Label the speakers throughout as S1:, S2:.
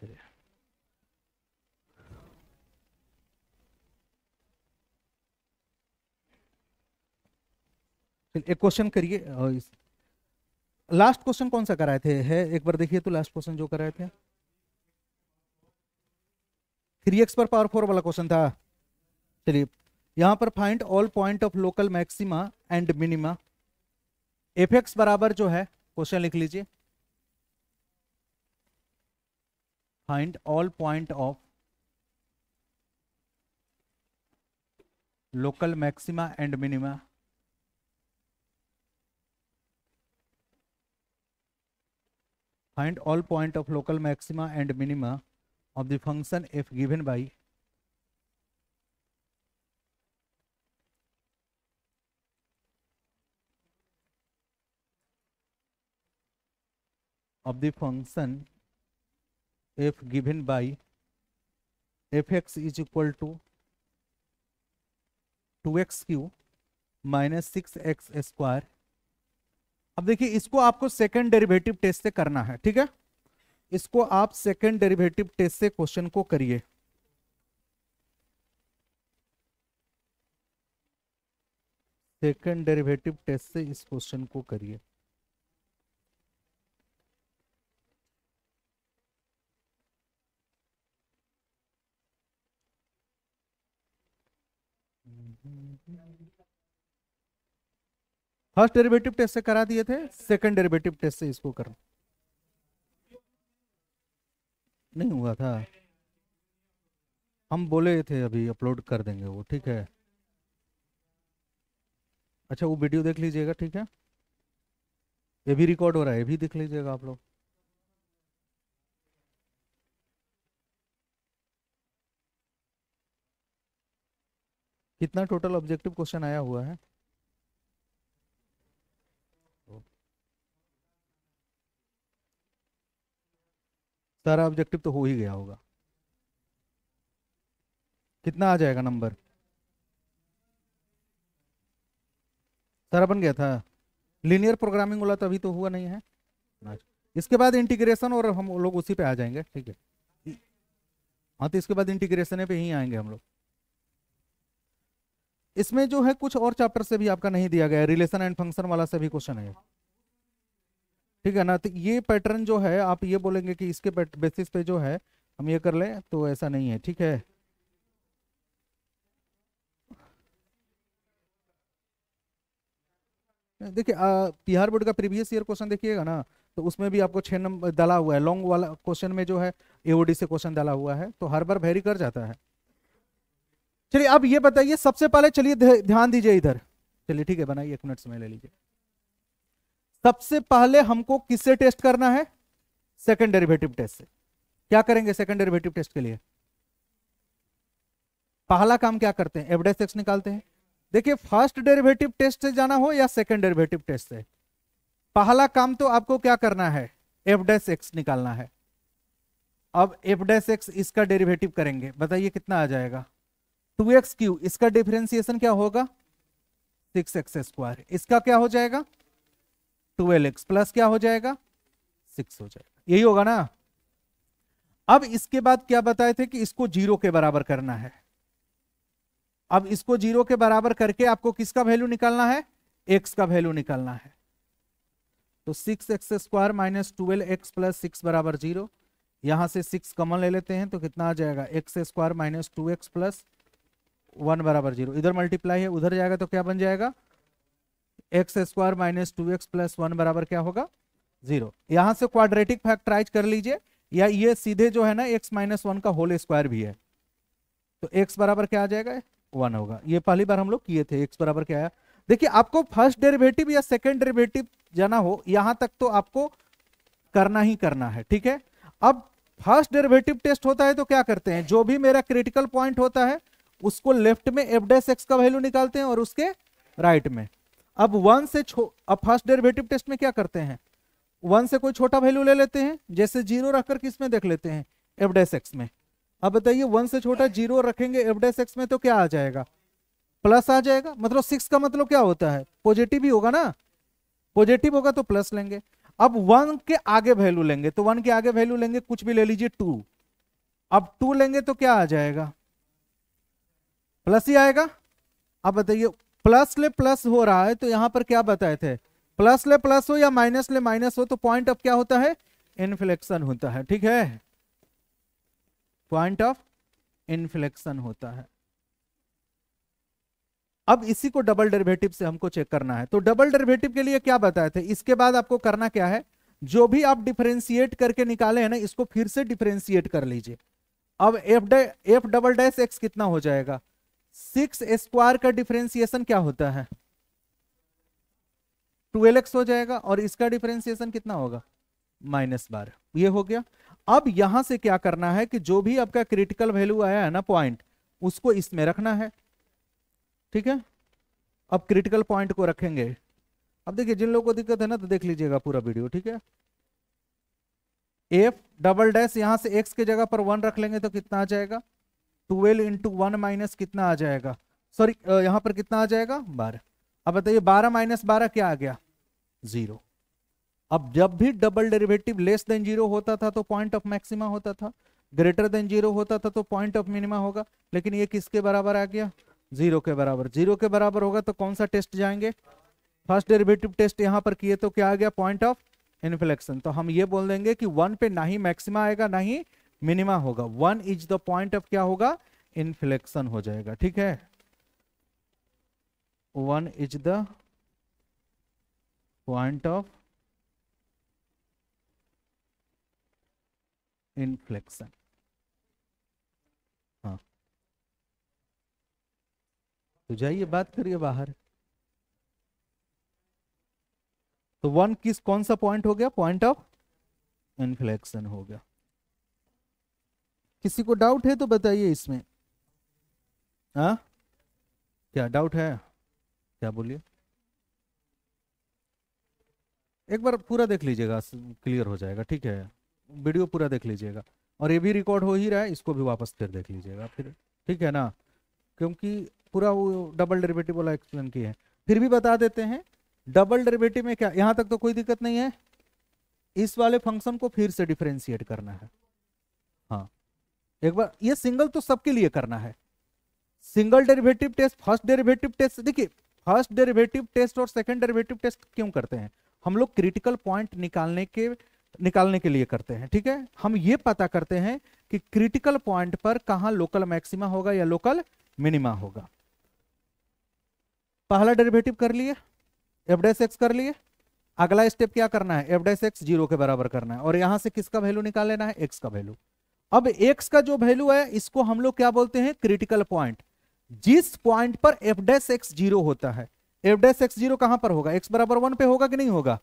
S1: चलिए एक क्वेश्चन करिए लास्ट क्वेश्चन कौन सा कराए थे है एक बार देखिए तो लास्ट क्वेश्चन जो कराए थे थ्री एक्स पर पावर फोर वाला क्वेश्चन था चलिए यहां पर find all point of local maxima and minima f x बराबर जो है क्वेश्चन लिख लीजिए find all point of local maxima and minima find all point of local maxima and minima of the function f given by of the function f given by fx is equal to x cube minus six x square अब देखिए इसको आपको second derivative test से करना है ठीक है इसको आप सेकेंड डेरिवेटिव टेस्ट से क्वेश्चन को करिए सेकेंड डेरिवेटिव टेस्ट से इस क्वेश्चन को करिए फर्स्ट डेरिवेटिव टेस्ट से करा दिए थे सेकंड डेरिवेटिव टेस्ट से इसको कर नहीं हुआ था हम बोले थे अभी अपलोड कर देंगे वो ठीक है अच्छा वो वीडियो देख लीजिएगा ठीक है ये भी रिकॉर्ड हो रहा है ये भी देख लीजिएगा आप लोग कितना टोटल ऑब्जेक्टिव क्वेश्चन आया हुआ है सारा ऑब्जेक्टिव तो हो ही गया होगा कितना आ जाएगा नंबर सारा बन गया था लीनियर प्रोग्रामिंग वाला तो अभी तो हुआ नहीं है इसके बाद इंटीग्रेशन और हम लोग उसी पे आ जाएंगे ठीक है हाँ तो इसके बाद इंटीग्रेशन पे ही आएंगे हम लोग इसमें जो है कुछ और चैप्टर से भी आपका नहीं दिया गया है रिलेशन एंड फंक्शन वाला से भी क्वेश्चन है ठीक है ना तो ये पैटर्न जो है आप ये बोलेंगे कि इसके बेसिस पे जो है हम ये कर लें तो ऐसा नहीं है ठीक है देखिए बिहार बोर्ड का प्रीवियस ईयर क्वेश्चन देखिएगा ना तो उसमें भी आपको छह नंबर डाला हुआ है लॉन्ग वाला क्वेश्चन में जो है एओडी से क्वेश्चन डाला हुआ है तो हर बार भैरी कर जाता है चलिए अब ये बताइए सबसे पहले चलिए ध्यान दीजिए इधर चलिए ठीक है बनाइए एक मिनट समय ले लीजिए सबसे पहले हमको किससे टेस्ट करना है सेकेंड डेरिवेटिव टेस्ट से क्या करेंगे सेकेंड डेरिवेटिव टेस्ट के लिए पहला काम क्या करते हैं एवडेस एक्स निकालते हैं देखिए फर्स्ट डेरिवेटिव टेस्ट से जाना हो या सेकेंड डेरिवेटिव टेस्ट से पहला काम तो आपको क्या करना है एवडेस एक्स निकालना है अब एवडेस एक्स इसका डेरिवेटिव करेंगे बताइए कितना आ जाएगा टू एक्स क्यू इसका डिफ्रेंसिएशन क्या होगा सिक्स एक्स स्क्वायर इसका क्या हो जाएगा ट्वेल्व एक्स प्लस क्या हो जाएगा सिक्स हो जाएगा यही होगा ना अब इसके बाद क्या बताए थे कि इसको जीरो के बराबर करना है अब इसको जीरो के बराबर करके आपको किसका वैल्यू निकालना है एक्स का वैल्यू निकालना है तो six x square minus twelve x plus six बराबर जीरो यहां से सिक्स कॉमन ले लेते हैं तो कितना आ जाएगा x square minus two x plus one बराबर जीरो इधर मल्टीप्लाई है उधर जाएगा तो क्या बन जाएगा x square minus two x plus one बराबर क्या होगा जीरो यहां से क्वाड्रेटिक फैक्टराइज कर लीजिए या ये सीधे जो है ना एक्स माइनस वन का होल स्क्वायर भी है तो एक्स बराबर क्या आ जाएगा वन होगा ये पहली बार हम लोग किए थे एक्स बराबर क्या आया देखिए आपको फर्स्ट डेरिवेटिव या सेकेंड डेरिवेटिव जाना हो यहां तक तो आपको करना ही करना है ठीक है अब फर्स्ट डेरिवेटिव टेस्ट होता है तो क्या करते हैं जो भी मेरा क्रिटिकल पॉइंट होता है उसको लेफ्ट में एफ डैश एक्स का वैल्यू निकालते हैं और उसके राइट में अब वन से अब फर्स्ट डेरिवेटिव टेस्ट में क्या करते हैं वन से कोई छोटा वैल्यू ले लेते हैं जैसे जीरो रखकर में देख लेते हैं एफ डैश एक्स में अब बताइए वन से छोटा जीरो रखेंगे एफ डैश एक्स में तो क्या आ जाएगा प्लस आ जाएगा मतलब सिक्स का मतलब क्या होता है पॉजिटिव ही होगा ना पॉजिटिव होगा तो प्लस लेंगे अब वन के आगे वैल्यू लेंगे तो वन के आगे वैल्यू लेंगे कुछ भी ले लीजिए टू अब टू लेंगे तो क्या आ जाएगा प्लस ही आएगा आप बताइए प्लस ले प्लस हो रहा है तो यहां पर क्या बताए थे प्लस ले प्लस हो या माइनस ले माइनस हो तो पॉइंट ऑफ क्या होता है इन्फ्लेक्शन होता है ठीक है पॉइंट ऑफ इन्फ्लेक्शन होता है अब इसी को डबल डेरिवेटिव से हमको चेक करना है तो डबल डेरिवेटिव के लिए क्या बताए थे इसके बाद आपको करना क्या है जो भी आप डिफरेंशिएट करके निकाले हैं ना इसको फिर से डिफरेंशिएट कर लीजिए अब एफ डे एफ डबल डैश एक्स कितना हो जाएगा सिक्स स्क्वायर का डिफ्रेंसिएशन क्या होता है ट्वेल्व एक्स हो जाएगा और इसका डिफरेंसिएशन कितना होगा माइनस बारह ये हो गया अब यहां से क्या करना है कि जो भी आपका क्रिटिकल वैल्यू आया है ना पॉइंट उसको इसमें रखना है ठीक है अब क्रिटिकल पॉइंट को रखेंगे अब देखिए जिन लोगों को दिक्कत है ना तो देख लीजिएगा पूरा वीडियो ठीक है एफ डबल डैश यहां से एक्स की जगह पर वन रख लेंगे तो कितना आ जाएगा ट्वेल्व इंटू वन माइनस कितना आ जाएगा सॉरी यहां पर कितना आ जाएगा बारह अब बताइए बारह माइनस बारह क्या आ गया जीरो अब जब भी double derivative less than zero होता था तो पॉइंट ऑफ मैक्सिमा होता था ग्रेटर देन जीरो होता था तो पॉइंट ऑफ मिनिमा होगा लेकिन ये किसके बराबर आ गया जीरो के बराबर जीरो के बराबर होगा तो कौन सा टेस्ट जाएंगे फर्स्ट डेरिवेटिव टेस्ट यहां पर किए तो क्या आ गया पॉइंट ऑफ इन्फ्लेक्शन तो हम ये बोल देंगे कि वन पे ना ही मैक्सिमा आएगा ना ही मिनिमा होगा one is the point of क्या होगा इनफ्लेक्शन हो जाएगा ठीक है one is the point of inflection हाँ तो जाइए बात करिए बाहर तो वन किस कौन सा पॉइंट हो गया पॉइंट ऑफ इन्फ्लेक्शन हो गया किसी को डाउट है तो बताइए इसमें आ? हाँ? क्या डाउट है क्या बोलिए एक बार पूरा देख लीजिएगा क्लियर हो जाएगा ठीक है वीडियो पूरा देख लीजिएगा और ये भी रिकॉर्ड हो ही रहा है इसको भी वापस फिर देख लीजिएगा फिर ठीक है ना क्योंकि पूरा वो डबल डेरिवेटिव वाला एक्सप्लेन किया है फिर भी बता देते हैं डबल डेरिवेटिव में क्या यहाँ तक तो कोई दिक्कत नहीं है इस वाले फंक्शन को फिर से डिफ्रेंशिएट करना है हाँ एक बार ये सिंगल तो सबके लिए करना है single derivative test first derivative test देखिए फर्स्ट डेरिवेटिव टेस्ट और सेकंड डेरिवेटिव टेस्ट क्यों करते हैं हम लोग क्रिटिकल पॉइंट निकालने के निकालने के लिए करते हैं ठीक है हम ये पता करते हैं कि क्रिटिकल पॉइंट पर कहा लोकल मैक्सिमा होगा या लोकल मिनिमा होगा पहला डेरिवेटिव कर लिए एफडेस एक्स कर लिए अगला स्टेप क्या करना है एफडेस एक्स जीरो के बराबर करना है और यहां से किसका वैल्यू निकाल लेना है एक्स का वैल्यू अब एक्स का जो वैल्यू है इसको हम लोग क्या बोलते हैं क्रिटिकल पॉइंट जिस पॉइंट पर एफ डैश एक्स जीरो होता है एफ डैश एक्स जीरो कहां पर होगा एक्स बराबर वन पे होगा कि नहीं होगा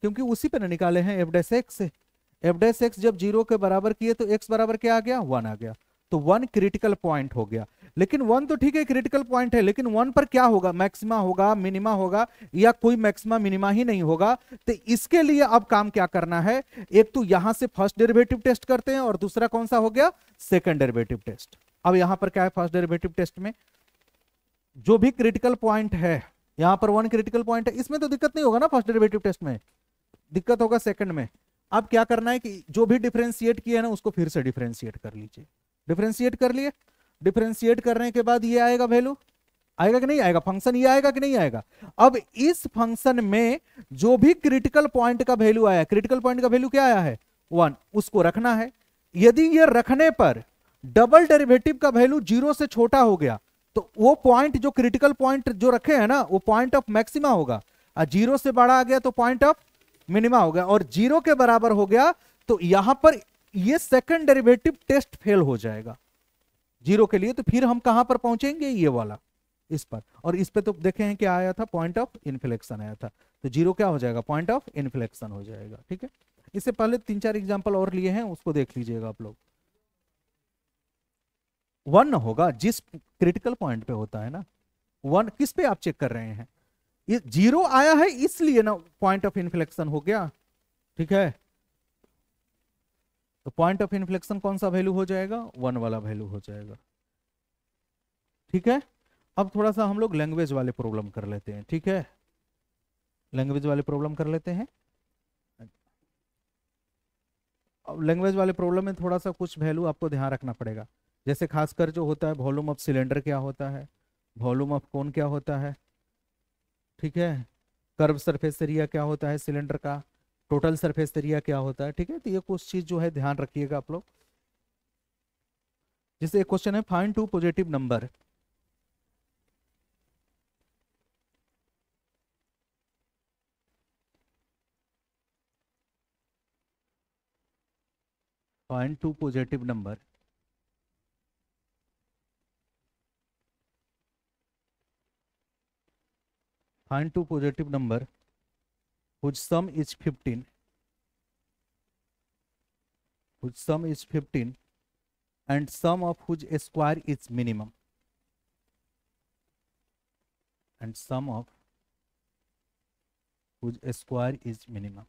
S1: क्योंकि उसी पे ना निकाले हैं f dash x f dash x जब जीरो के बराबर किए तो एक्स बराबर क्या आ गया वन आ गया तो वन क्रिटिकल पॉइंट हो गया लेकिन वन तो ठीक है क्रिटिकल पॉइंट है लेकिन वन पर क्या होगा मैक्सिमा होगा मिनिमा होगा या कोई मैक्सिमा मिनिमा ही नहीं होगा तो इसके लिए अब काम क्या करना है एक तो यहां से फर्स्ट डेरिवेटिव टेस्ट करते हैं और दूसरा कौन सा हो गया सेकेंड डेरिवेटिव टेस्ट अब यहां पर क्या है फर्स्ट डेरिवेटिव टेस्ट में जो भी क्रिटिकल पॉइंट है यहां पर वन क्रिटिकल पॉइंट है इसमें तो दिक्कत नहीं होगा ना फर्स्ट डेरिवेटिव टेस्ट में दिक्कत होगा सेकंड में अब क्या करना है कि जो भी डिफ्रेंशिएट किया है ना उसको फिर से डिफ्रेंशिएट कर लीजिए डिफ्रेंशिएट कर लिए डिफ्रेंशिएट करने के बाद ये आएगा वैल्यू आएगा कि नहीं आएगा फंक्शन ये आएगा कि नहीं आएगा अब इस फंक्शन में जो भी क्रिटिकल पॉइंट का वैल्यू आया क्रिटिकल पॉइंट का वैल्यू क्या आया है वन उसको रखना है यदि ये रखने पर डबल डेरिवेटिव का वैल्यू जीरो से छोटा हो गया तो वो पॉइंट जो क्रिटिकल पॉइंट जो रखे हैं ना वो पॉइंट ऑफ मैक्सिमा होगा और जीरो से बड़ा आ गया तो पॉइंट ऑफ मिनिमा हो गया और जीरो के बराबर हो गया तो यहां पर ये सेकंड डेरिवेटिव टेस्ट फेल हो जाएगा जीरो के लिए तो फिर हम कहां पर पहुंचेंगे ये वाला इस पर और इस पे तो देखे हैं क्या आया था पॉइंट ऑफ इन्फ्लेक्शन आया था तो जीरो क्या हो जाएगा पॉइंट ऑफ इन्फ्लेक्शन हो जाएगा ठीक है इससे पहले तीन चार एग्जाम्पल और लिए हैं उसको देख लीजिएगा आप लोग वन होगा जिस क्रिटिकल पॉइंट पे होता है ना वन किस पे आप चेक कर रहे हैं ये जीरो आया है इसलिए ना पॉइंट ऑफ इन्फ्लेक्शन हो गया ठीक है तो पॉइंट ऑफ इन्फ्लेक्शन कौन सा वैल्यू हो जाएगा वन वाला वैल्यू हो जाएगा ठीक है अब थोड़ा सा हम लोग लैंग्वेज वाले प्रॉब्लम कर लेते हैं ठीक है लैंग्वेज वाले प्रॉब्लम कर लेते हैं अब लैंग्वेज वाले प्रॉब्लम में थोड़ा सा कुछ वैल्यू आपको ध्यान रखना पड़ेगा जैसे खासकर जो होता है वॉल्यूम ऑफ सिलेंडर क्या होता है वॉल्यूम ऑफ कौन क्या होता है ठीक है कर्व सरफेस एरिया क्या होता है सिलेंडर का टोटल सरफेस एरिया क्या होता है ठीक है तो ये कुछ चीज जो है ध्यान रखिएगा आप लोग जैसे एक क्वेश्चन है find two positive number find two positive number find two positive number whose sum is 15 whose sum is 15 and sum of whose square is minimum and sum of whose square is minimum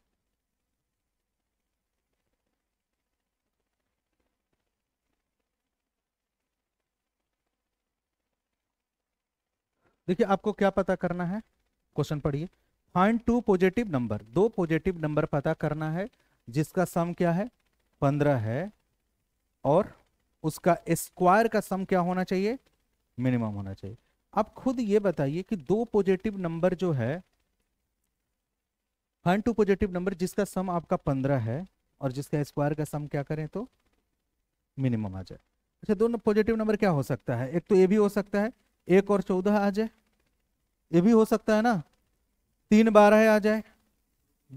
S1: देखिए आपको क्या पता करना है question पढ़िए find two positive number दो positive number पता करना है जिसका सम क्या है पंद्रह है और उसका स्क्वायर का सम क्या होना चाहिए मिनिमम होना चाहिए आप खुद ये बताइए कि दो पॉजिटिव नंबर जो है फाइंड टू पॉजिटिव नंबर जिसका सम आपका पंद्रह है और जिसका स्क्वायर का सम क्या करें तो मिनिमम आ जाए अच्छा दोनों पॉजिटिव नंबर क्या हो सकता है एक तो ये भी हो सकता है एक और चौदह आ जाए ये भी हो सकता है ना तीन बारह आ जाए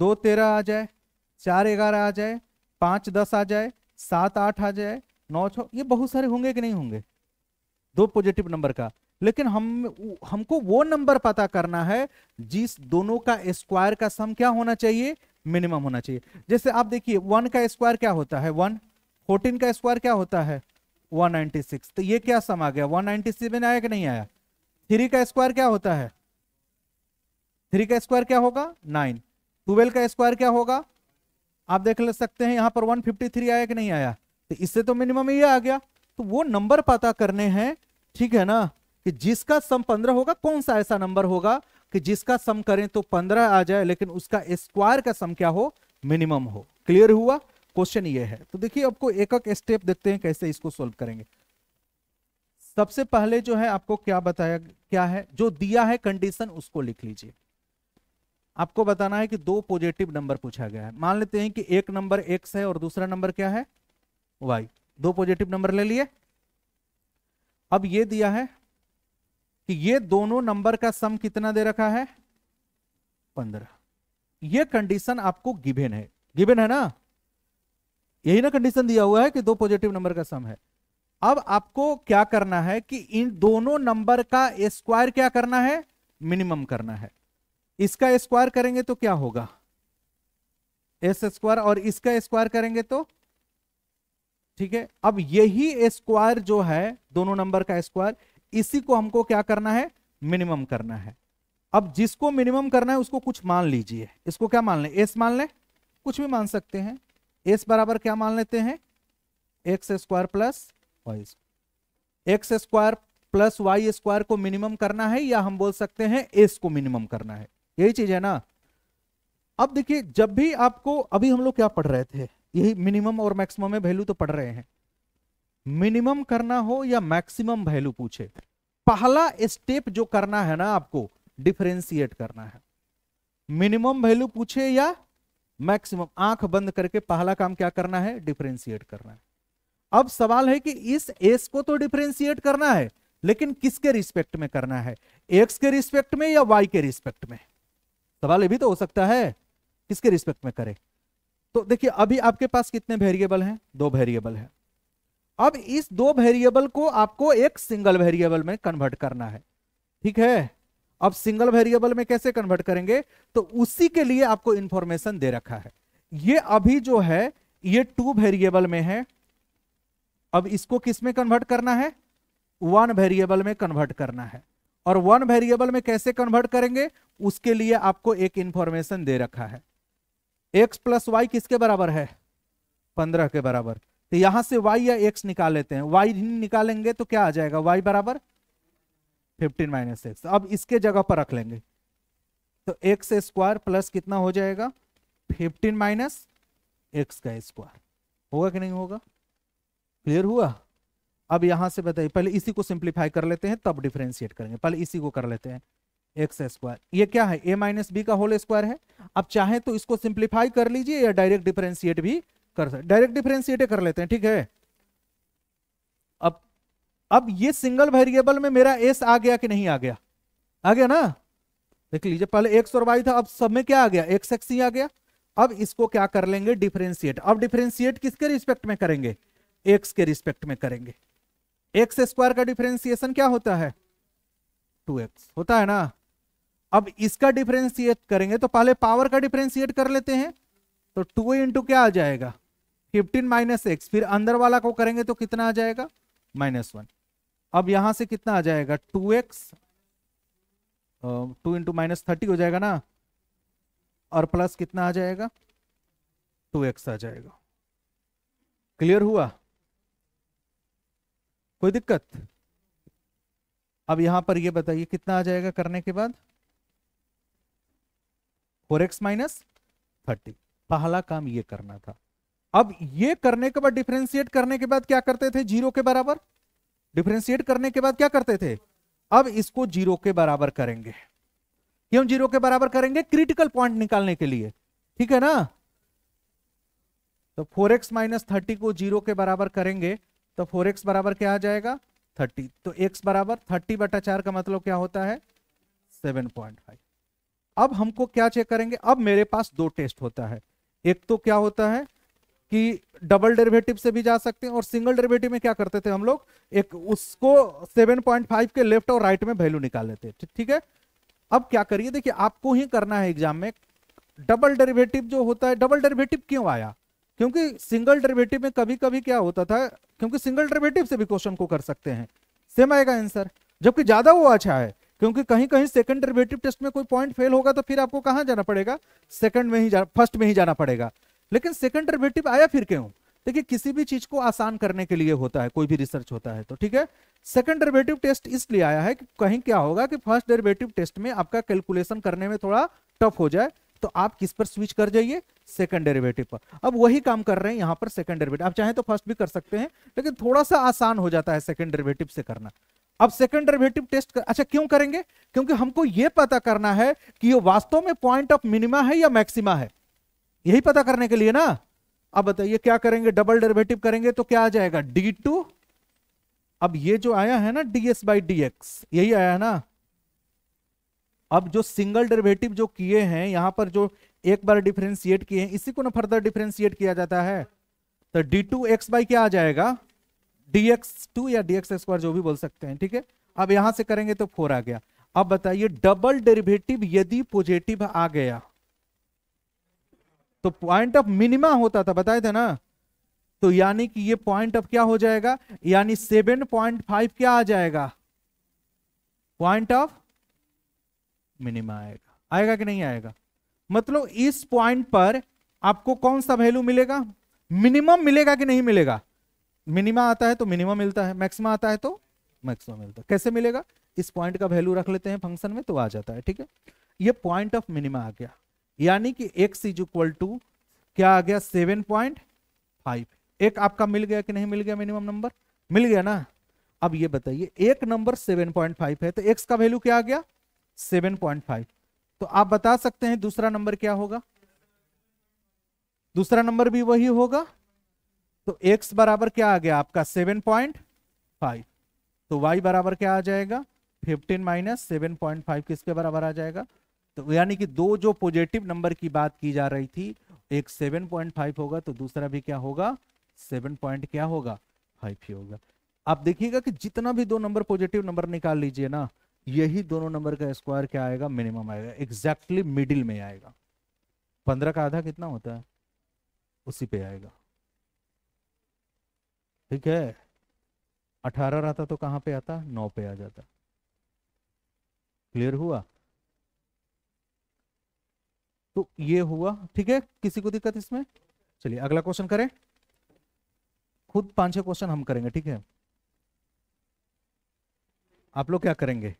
S1: दो तेरह आ जाए चार ग्यारह आ जाए पाँच दस आ जाए सात आठ आ जाए नौ छः ये बहुत सारे होंगे कि नहीं होंगे दो पॉजिटिव नंबर का लेकिन हम हमको वो नंबर पता करना है जिस दोनों का स्क्वायर का सम क्या होना चाहिए मिनिमम होना चाहिए जैसे आप देखिए वन का स्क्वायर क्या होता है वन फोर्टीन का स्क्वायर क्या होता है 196 तो ये क्या सम आ गया 197 आया कि नहीं आया थ्री का स्क्वायर क्या होता है थ्री का स्क्वायर क्या होगा नाइन ट्वेल्व का स्क्वायर क्या होगा आप देख ले सकते हैं यहां पर वन फिफ्टी थ्री आया कि नहीं आया तो इससे तो मिनिमम ये आ गया तो वो नंबर पता करने हैं ठीक है ना कि जिसका सम पंद्रह होगा कौन सा ऐसा नंबर होगा कि जिसका सम करें तो पंद्रह आ जाए लेकिन उसका स्क्वायर का सम क्या हो मिनिमम हो क्लियर हुआ क्वेश्चन ये है तो देखिए आपको एक एक स्टेप देखते हैं कैसे इसको सोल्व करेंगे सबसे पहले जो है आपको क्या बताया क्या है जो दिया है कंडीशन उसको लिख लीजिए आपको बताना है कि दो पॉजिटिव नंबर पूछा गया है मान लेते हैं कि एक नंबर एक्स है और दूसरा नंबर क्या है वाई दो पॉजिटिव नंबर ले लिए अब ये दिया है कि ये दोनों नंबर का सम कितना दे रखा है पंद्रह ये कंडीशन आपको गिवेन है गिवेन है ना यही ना कंडीशन दिया हुआ है कि दो पॉजिटिव नंबर का सम है अब आपको क्या करना है कि इन दोनों नंबर का स्क्वायर क्या करना है मिनिमम करना है इसका स्क्वायर करेंगे तो क्या होगा एस स्क्वायर और इसका स्क्वायर करेंगे तो ठीक है अब यही स्क्वायर जो है दोनों नंबर का स्क्वायर इसी को हमको क्या करना है मिनिमम करना है अब जिसको मिनिमम करना है उसको कुछ मान लीजिए इसको क्या मान लें एस मान लें कुछ भी मान सकते हैं एस बराबर क्या मान लेते हैं x square plus y x square plus y square को मिनिमम करना है या हम बोल सकते हैं एस को मिनिमम करना है यही चीज है ना अब देखिए जब भी आपको अभी हम लोग क्या पढ़ रहे थे यही मिनिमम और मैक्सिमम में वैल्यू तो पढ़ रहे हैं मिनिमम करना हो या मैक्सिमम वैल्यू पूछे पहला स्टेप जो करना है ना आपको डिफरेंशिएट करना है मिनिमम वैल्यू पूछे या मैक्सिमम आंख बंद करके पहला काम क्या करना है डिफरेंशिएट करना है अब सवाल है कि इस एस को तो डिफरेंशिएट करना है लेकिन किसके रिस्पेक्ट में करना है एक्स के रिस्पेक्ट में या वाई के रिस्पेक्ट में सवाल ये भी तो हो सकता है किसके रिस्पेक्ट में करें तो देखिए अभी आपके पास कितने वेरिएबल हैं दो वेरिएबल है अब इस दो वेरिएबल को आपको एक सिंगल वेरिएबल में कन्वर्ट करना है ठीक है अब सिंगल वेरिएबल में कैसे कन्वर्ट करेंगे तो उसी के लिए आपको इंफॉर्मेशन दे रखा है ये अभी जो है ये टू वेरिएबल में है अब इसको किस में कन्वर्ट करना है वन वेरिएबल में कन्वर्ट करना है और वन वेरिएबल में कैसे कन्वर्ट करेंगे उसके लिए आपको एक इंफॉर्मेशन दे रखा है एक्स प्लस वाई किसके बराबर है पंद्रह के बराबर तो यहां से वाई या एक्स निकाल लेते हैं वाई निकालेंगे तो क्या आ जाएगा वाई बराबर फिफ्टीन माइनस एक्स अब इसके जगह पर रख लेंगे तो एक्स स्क्वायर प्लस कितना हो जाएगा फिफ्टीन माइनस एक्स का स्क्वायर होगा कि नहीं होगा क्लियर हुआ अब यहां से बताइए पहले इसी को सिंप्लीफाई कर लेते हैं तब डिफ्रेंशिएट करेंगे पहले इसी को कर लेते हैं एक्स स्क्वायर ये क्या है ए माइनस बी का होल स्क्वायर है अब चाहे तो इसको सिंप्लीफाई कर लीजिए या डायरेक्ट डिफरेंशिएट भी कर सकते डायरेक्ट डिफरेंशिएट कर लेते हैं ठीक है अब अब ये सिंगल वेरिएबल में मेरा एस आ गया कि नहीं आ गया आ गया ना देख लीजिए पहले एक्स और वाई था अब सब में क्या आ गया एक्स एक्स ही आ गया अब इसको क्या कर लेंगे डिफरेंशिएट अब डिफरेंशिएट किसके रिस्पेक्ट में करेंगे एक्स के रिस्पेक्ट में करेंगे एक्स स्क्वायर का डिफरेंशिएशन क्या होता है टू एक्स होता है ना अब इसका डिफ्रेंसिएट करेंगे तो पहले पावर का डिफ्रेंसिएट कर लेते हैं तो टू इंटू क्या आ जाएगा फिफ्टीन माइनस एक्स फिर अंदर वाला को करेंगे तो कितना आ जाएगा माइनस वन अब यहां से कितना आ जाएगा two x two into minus thirty हो जाएगा ना और प्लस कितना आ जाएगा टू एक्स आ जाएगा क्लियर हुआ कोई दिक्कत अब यहां पर ये बताइए कितना आ जाएगा करने के बाद फोर एक्स माइनस थर्टी पहला काम ये करना था अब ये करने के बाद डिफ्रेंशिएट करने के बाद क्या करते थे जीरो के बराबर डिफ्रेंशिएट करने के बाद क्या करते थे अब इसको जीरो के बराबर करेंगे क्यों जीरो के बराबर करेंगे क्रिटिकल पॉइंट निकालने के लिए ठीक है ना तो फोर एक्स माइनस थर्टी को जीरो के बराबर करेंगे तो फोर एक्स बराबर क्या आ जाएगा थर्टी तो एक्स बराबर थर्टी बटा चार का मतलब क्या होता है सेवन पॉइंट फाइव अब हमको क्या चेक करेंगे अब मेरे पास दो टेस्ट होता है एक तो क्या होता है कि डबल डेरिवेटिव से भी जा सकते हैं और सिंगल डेरिवेटिव में क्या करते थे हम लोग एक उसको 7.5 के लेफ्ट और राइट में वैल्यू निकाल लेते थे ठीक है अब क्या करिए देखिए आपको ही करना है एग्जाम में डबल डेरिवेटिव जो होता है डबल डेरिवेटिव क्यों आया क्योंकि सिंगल डेरिवेटिव में कभी कभी क्या होता था क्योंकि सिंगल डेरिवेटिव से भी क्वेश्चन को कर सकते हैं सेम आएगा आंसर जबकि ज्यादा वो अच्छा है क्योंकि कहीं कहीं सेकंड डेरिवेटिव टेस्ट में कोई पॉइंट फेल होगा तो फिर आपको कहाँ जाना पड़ेगा सेकंड में ही जाना फर्स्ट में ही जाना पड़ेगा लेकिन सेकंड डेरिवेटिव आया फिर क्यों देखिए किसी भी चीज को आसान करने के लिए होता है कोई भी रिसर्च होता है तो ठीक है सेकंड डेरिवेटिव टेस्ट इसलिए आया है कि कहीं क्या होगा कि फर्स्ट डेरिवेटिव टेस्ट में आपका कैलकुलेशन करने में थोड़ा टफ हो जाए तो आप किस पर स्विच कर जाइए सेकंड डेरिवेटिव पर अब वही काम कर रहे हैं यहां पर सेकंड डेरिवेटिव आप चाहें तो फर्स्ट भी कर सकते हैं लेकिन थोड़ा सा आसान हो जाता है सेकंड डेरिवेटिव से करना अब सेकंड डेरिवेटिव टेस्ट कर, अच्छा क्यों करेंगे क्योंकि हमको यह पता करना है कि ये वास्तव में पॉइंट ऑफ मिनिमा है या मैक्सिमा है यही पता करने के लिए ना अब बताइए क्या करेंगे डबल डेरिवेटिव करेंगे तो क्या आ जाएगा डी टू अब ये जो आया है ना d s by d x यही आया है ना अब जो सिंगल डेरिवेटिव जो किए हैं यहां पर जो एक बार डिफ्रेंशिएट किए हैं इसी को ना फर्दर डिफ्रेंशिएट किया जाता है तो डी टू एक्स बाई क्या आ जाएगा डीएक्स टू या डीएक्स स्क्वायर जो भी बोल सकते हैं ठीक है अब यहां से करेंगे तो फोर आ गया अब बताइए डबल डेरिवेटिव यदि पॉजिटिव आ गया तो पॉइंट ऑफ मिनिमा होता था बताए थे ना तो यानी कि ये पॉइंट ऑफ क्या हो जाएगा यानी सेवन पॉइंट फाइव क्या आ जाएगा पॉइंट ऑफ मिनिमा आएगा आएगा कि नहीं आएगा मतलब इस पॉइंट पर आपको कौन सा वैल्यू मिलेगा मिनिमम मिलेगा कि नहीं मिलेगा मिनिमा आता है तो मिनिमा मिलता है मैक्सिमा आता है तो मैक्सिमा मिलता है कैसे मिलेगा इस पॉइंट का वैल्यू रख लेते हैं फंक्शन में तो आ जाता है ठीक है ये पॉइंट ऑफ मिनिमा आ गया यानी कि एक्स इज इक्वल टू क्या आ गया सेवन पॉइंट फाइव एक आपका मिल गया कि नहीं मिल गया मिनिमम नंबर मिल गया ना अब ये बताइए एक नंबर सेवन पॉइंट फाइव है तो एक्स का वैल्यू क्या आ गया सेवन पॉइंट फाइव तो आप बता सकते हैं दूसरा नंबर क्या होगा दूसरा नंबर भी वही होगा तो x बराबर क्या आ गया आपका 7.5 तो y बराबर क्या आ जाएगा 15 माइनस सेवन किसके बराबर आ जाएगा तो यानी कि दो जो पॉजिटिव नंबर की बात की जा रही थी एक 7.5 होगा तो दूसरा भी क्या होगा 7. क्या होगा 5 ही होगा आप देखिएगा कि जितना भी दो नंबर पॉजिटिव नंबर निकाल लीजिए ना यही दोनों नंबर का स्क्वायर क्या आएगा मिनिमम आएगा एग्जैक्टली exactly मिडिल में आएगा पंद्रह का आधा कितना होता है उसी पे आएगा ठीक है अठारह रहता तो कहां पे आता नौ पे आ जाता क्लियर हुआ तो ये हुआ ठीक है किसी को दिक्कत इसमें चलिए अगला क्वेश्चन करें खुद पांच छह क्वेश्चन हम करेंगे ठीक है आप लोग क्या करेंगे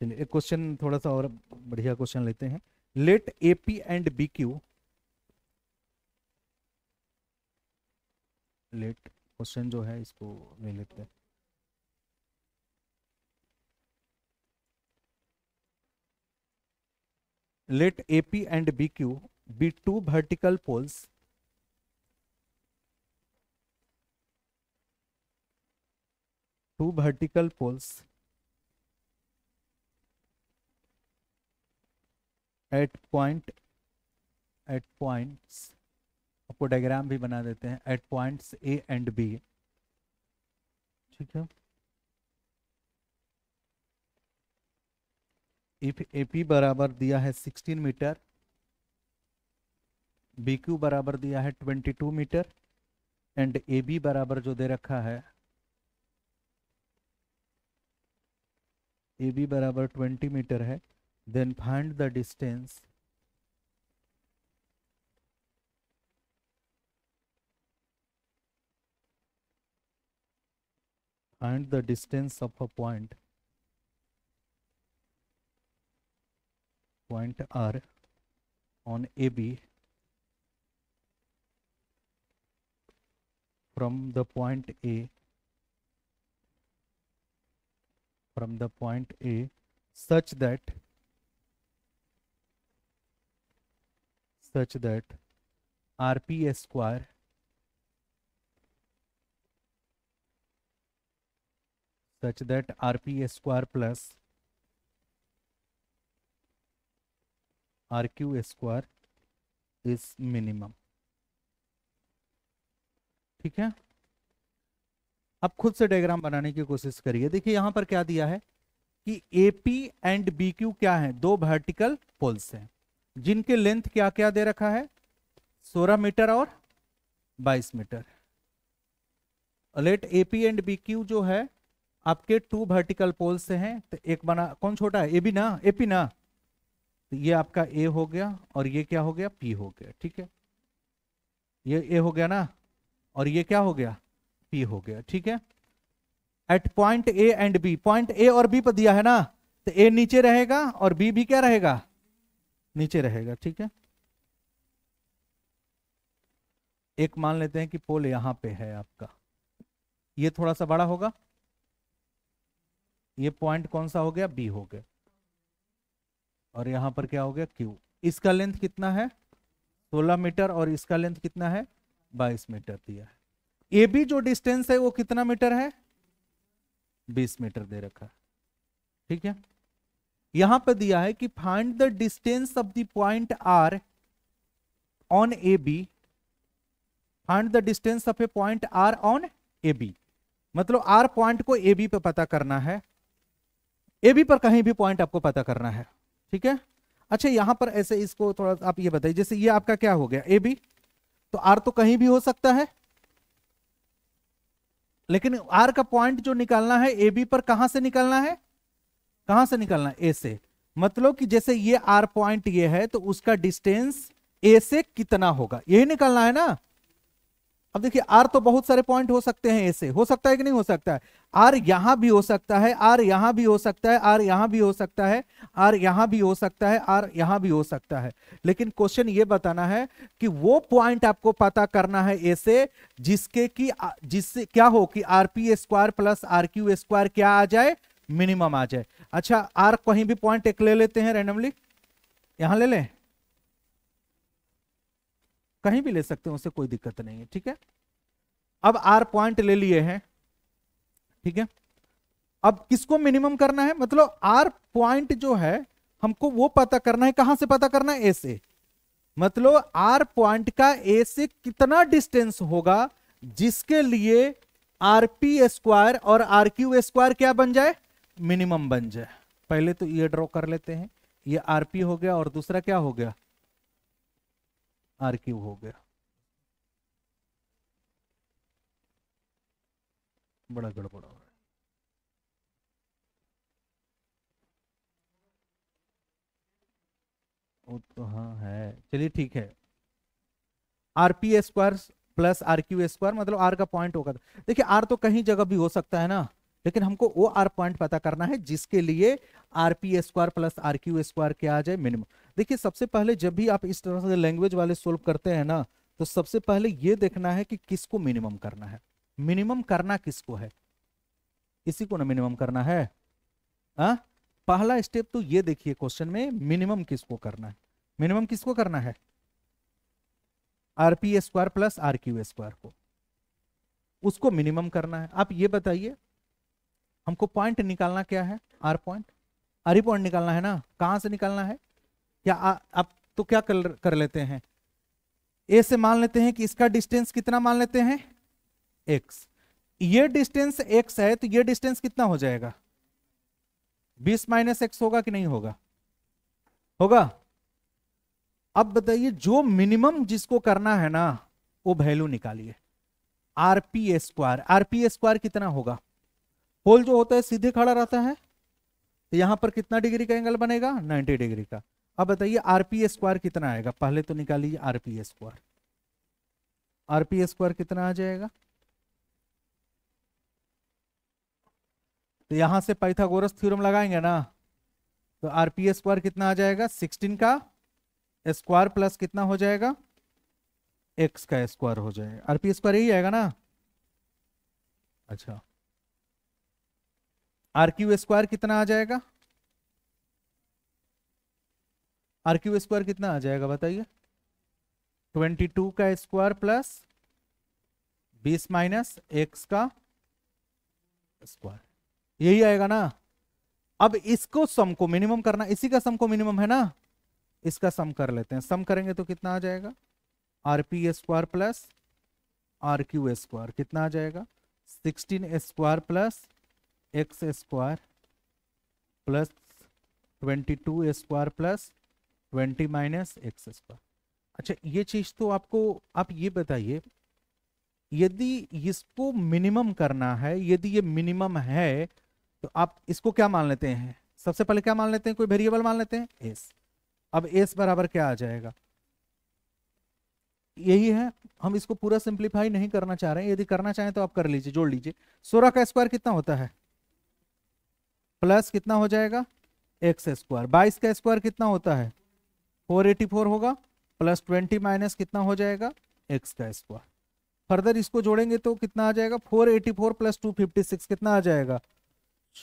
S1: चलिए एक क्वेश्चन थोड़ा सा और बढ़िया क्वेश्चन लेते हैं let A P and B Q let question जो है इसको ले लेते हैं let A P and B Q be two vertical poles two vertical poles at point at points आपको डायग्राम भी बना देते हैं at points A and B ठीक है इफ ए पी बराबर दिया है 16 मीटर बी क्यू बराबर दिया है 22 मीटर एंड ए बी बराबर जो दे रखा है ए बी बराबर 20 मीटर है then find the distance and the distance of a point point R on AB from the point A from the point A such that such that RP square such that rp square plus rq square is minimum ठीक है अब खुद से diagram बनाने की कोशिश करिए देखिए यहां पर क्या दिया है कि AP एंड BQ क्या है दो वर्टिकल पोल्स हैं जिनके लेंथ क्या क्या दे रखा है 16 मीटर और 22 metre let AP and BQ जो है आपके टू वर्टिकल पोल्स से हैं तो एक बना कौन छोटा है ए बी ना ए पी ना तो ये आपका ए हो गया और ये क्या हो गया पी हो गया ठीक है ये ए हो गया ना और ये क्या हो गया पी हो गया ठीक है at point A and B point A और बी पर दिया है ना तो ए नीचे रहेगा और बी भी क्या रहेगा नीचे रहेगा ठीक है एक मान लेते हैं कि पोल यहां पे है आपका ये थोड़ा सा बड़ा होगा ये पॉइंट कौन सा हो गया बी हो गया और यहां पर क्या हो गया क्यू इसका लेंथ कितना है 16 मीटर और इसका लेंथ कितना है 22 मीटर दिया है ए बी जो डिस्टेंस है वो कितना मीटर है 20 मीटर दे रखा है ठीक है यहां पर दिया है कि find the distance of the point R on A B find the distance of a point R on A B मतलब आर पॉइंट को ए बी पे पता करना है ए बी पर कहीं भी पॉइंट आपको पता करना है ठीक है अच्छा यहां पर ऐसे इसको थोड़ा आप ये बताइए जैसे ये आपका क्या हो गया ए बी तो आर तो कहीं भी हो सकता है लेकिन आर का पॉइंट जो निकालना है ए बी पर कहां से निकालना है कहां से निकालना है ए से मतलब कि जैसे ये आर पॉइंट ये है तो उसका डिस्टेंस ए से कितना होगा यही निकालना है ना अब देखिए आर तो बहुत सारे पॉइंट हो सकते हैं ऐसे हो सकता है कि नहीं हो सकता है आर यहां भी हो सकता है आर यहां भी हो सकता है आर यहां भी हो सकता है आर यहां भी हो सकता है आर यहां भी हो सकता है लेकिन क्वेश्चन ये बताना है कि वो पॉइंट आपको पता करना है ऐसे जिसके कि जिससे क्या हो कि R P square plus R Q square क्या आ जाए मिनिमम आ जाए अच्छा आर कहीं भी पॉइंट एक ले लेते हैं रेंडमली यहां ले लें कहीं भी ले सकते हैं उसे कोई दिक्कत नहीं है ठीक है अब आर पॉइंट ले लिए हैं ठीक है अब किसको मिनिमम करना है मतलब आर पॉइंट जो है हमको वो पता करना है कहां से पता करना है ए से मतलब आर पॉइंट का ए से कितना डिस्टेंस होगा जिसके लिए आर पी स्क्वायर और आर क्यू स्क्वायर क्या बन जाए मिनिमम बन जाए पहले तो ये ड्रॉ कर लेते हैं ये आरपी हो गया और दूसरा क्या हो गया क्यू हो गया बड़ा गड़बड़ा है वो तो हाँ है चलिए ठीक है R P square plus R Q square मतलब आर का पॉइंट होगा देखिए आर तो कहीं जगह भी हो सकता है ना लेकिन हमको वो आर पॉइंट पता करना है जिसके लिए R P square plus R Q square क्या आ जाए मिनिमम देखिए सबसे पहले जब भी आप इस तरह से लैंग्वेज वाले सोल्व करते हैं ना तो सबसे पहले ये देखना है कि किसको मिनिमम करना है मिनिमम करना किसको है इसी को ना मिनिमम करना है आ? हाँ? पहला स्टेप तो ये देखिए क्वेश्चन में मिनिमम किसको करना है मिनिमम किसको करना है RP square plus R Q square को उसको मिनिमम करना है आप ये बताइए हमको पॉइंट निकालना क्या है आर पॉइंट आर ही पॉइंट निकालना है ना कहाँ से निकालना है या आप तो क्या कर, कर लेते हैं ए से मान लेते हैं कि इसका डिस्टेंस कितना मान लेते हैं एक्स ये डिस्टेंस एक्स है तो ये डिस्टेंस कितना हो जाएगा बीस माइनस एक्स होगा कि नहीं होगा होगा अब बताइए जो मिनिमम जिसको करना है ना वो वैल्यू निकालिए आरपी स्क्वायर आरपी स्क्वायर कितना होगा पोल जो होता है सीधे खड़ा रहता है तो यहां पर कितना डिग्री का एंगल बनेगा 90 डिग्री का अब बताइए आरपी स्क्वायर कितना आएगा पहले तो निकालिए आरपी स्क्वायर आरपी स्क्वायर कितना आ जाएगा तो यहां से पाइथागोरस थ्योरम लगाएंगे ना तो आरपी स्क्वायर कितना आ जाएगा 16 का स्क्वायर प्लस कितना हो जाएगा एक्स का स्क्वायर हो जाएगा आरपी स्क्वायर यही आएगा ना अच्छा आर क्यू स्क्वायर कितना आ जाएगा आर क्यू स्क्वायर कितना आ जाएगा बताइए ट्वेंटी टू का स्क्वायर प्लस बीस माइनस एक्स का स्क्वायर यही आएगा ना अब इसको सम को मिनिमम करना इसी का सम को मिनिमम है ना इसका सम कर लेते हैं सम करेंगे तो कितना आ जाएगा R P square plus R Q square कितना आ जाएगा sixteen square plus x square plus twenty two square plus twenty minus x square अच्छा ये चीज़ तो आपको आप ये बताइए यदि इसको मिनिमम करना है यदि ये मिनिमम है तो आप इसको क्या मान लेते हैं सबसे पहले क्या मान लेते हैं कोई वेरिएबल मान लेते हैं एस अब एस बराबर क्या आ जाएगा यही है हम इसको पूरा सिंप्लीफाई नहीं करना चाह रहे हैं यदि करना चाहें तो आप कर लीजिए जोड़ लीजिए सोलह का स्क्वायर कितना होता है प्लस कितना हो जाएगा एक्स स्क्वायर बाईस का स्क्वायर कितना होता है फोर एटी फोर होगा प्लस ट्वेंटी माइनस कितना हो जाएगा एक्स का स्क्वायर फर्दर इसको जोड़ेंगे तो कितना आ जाएगा four eighty four plus two fifty six कितना आ जाएगा छ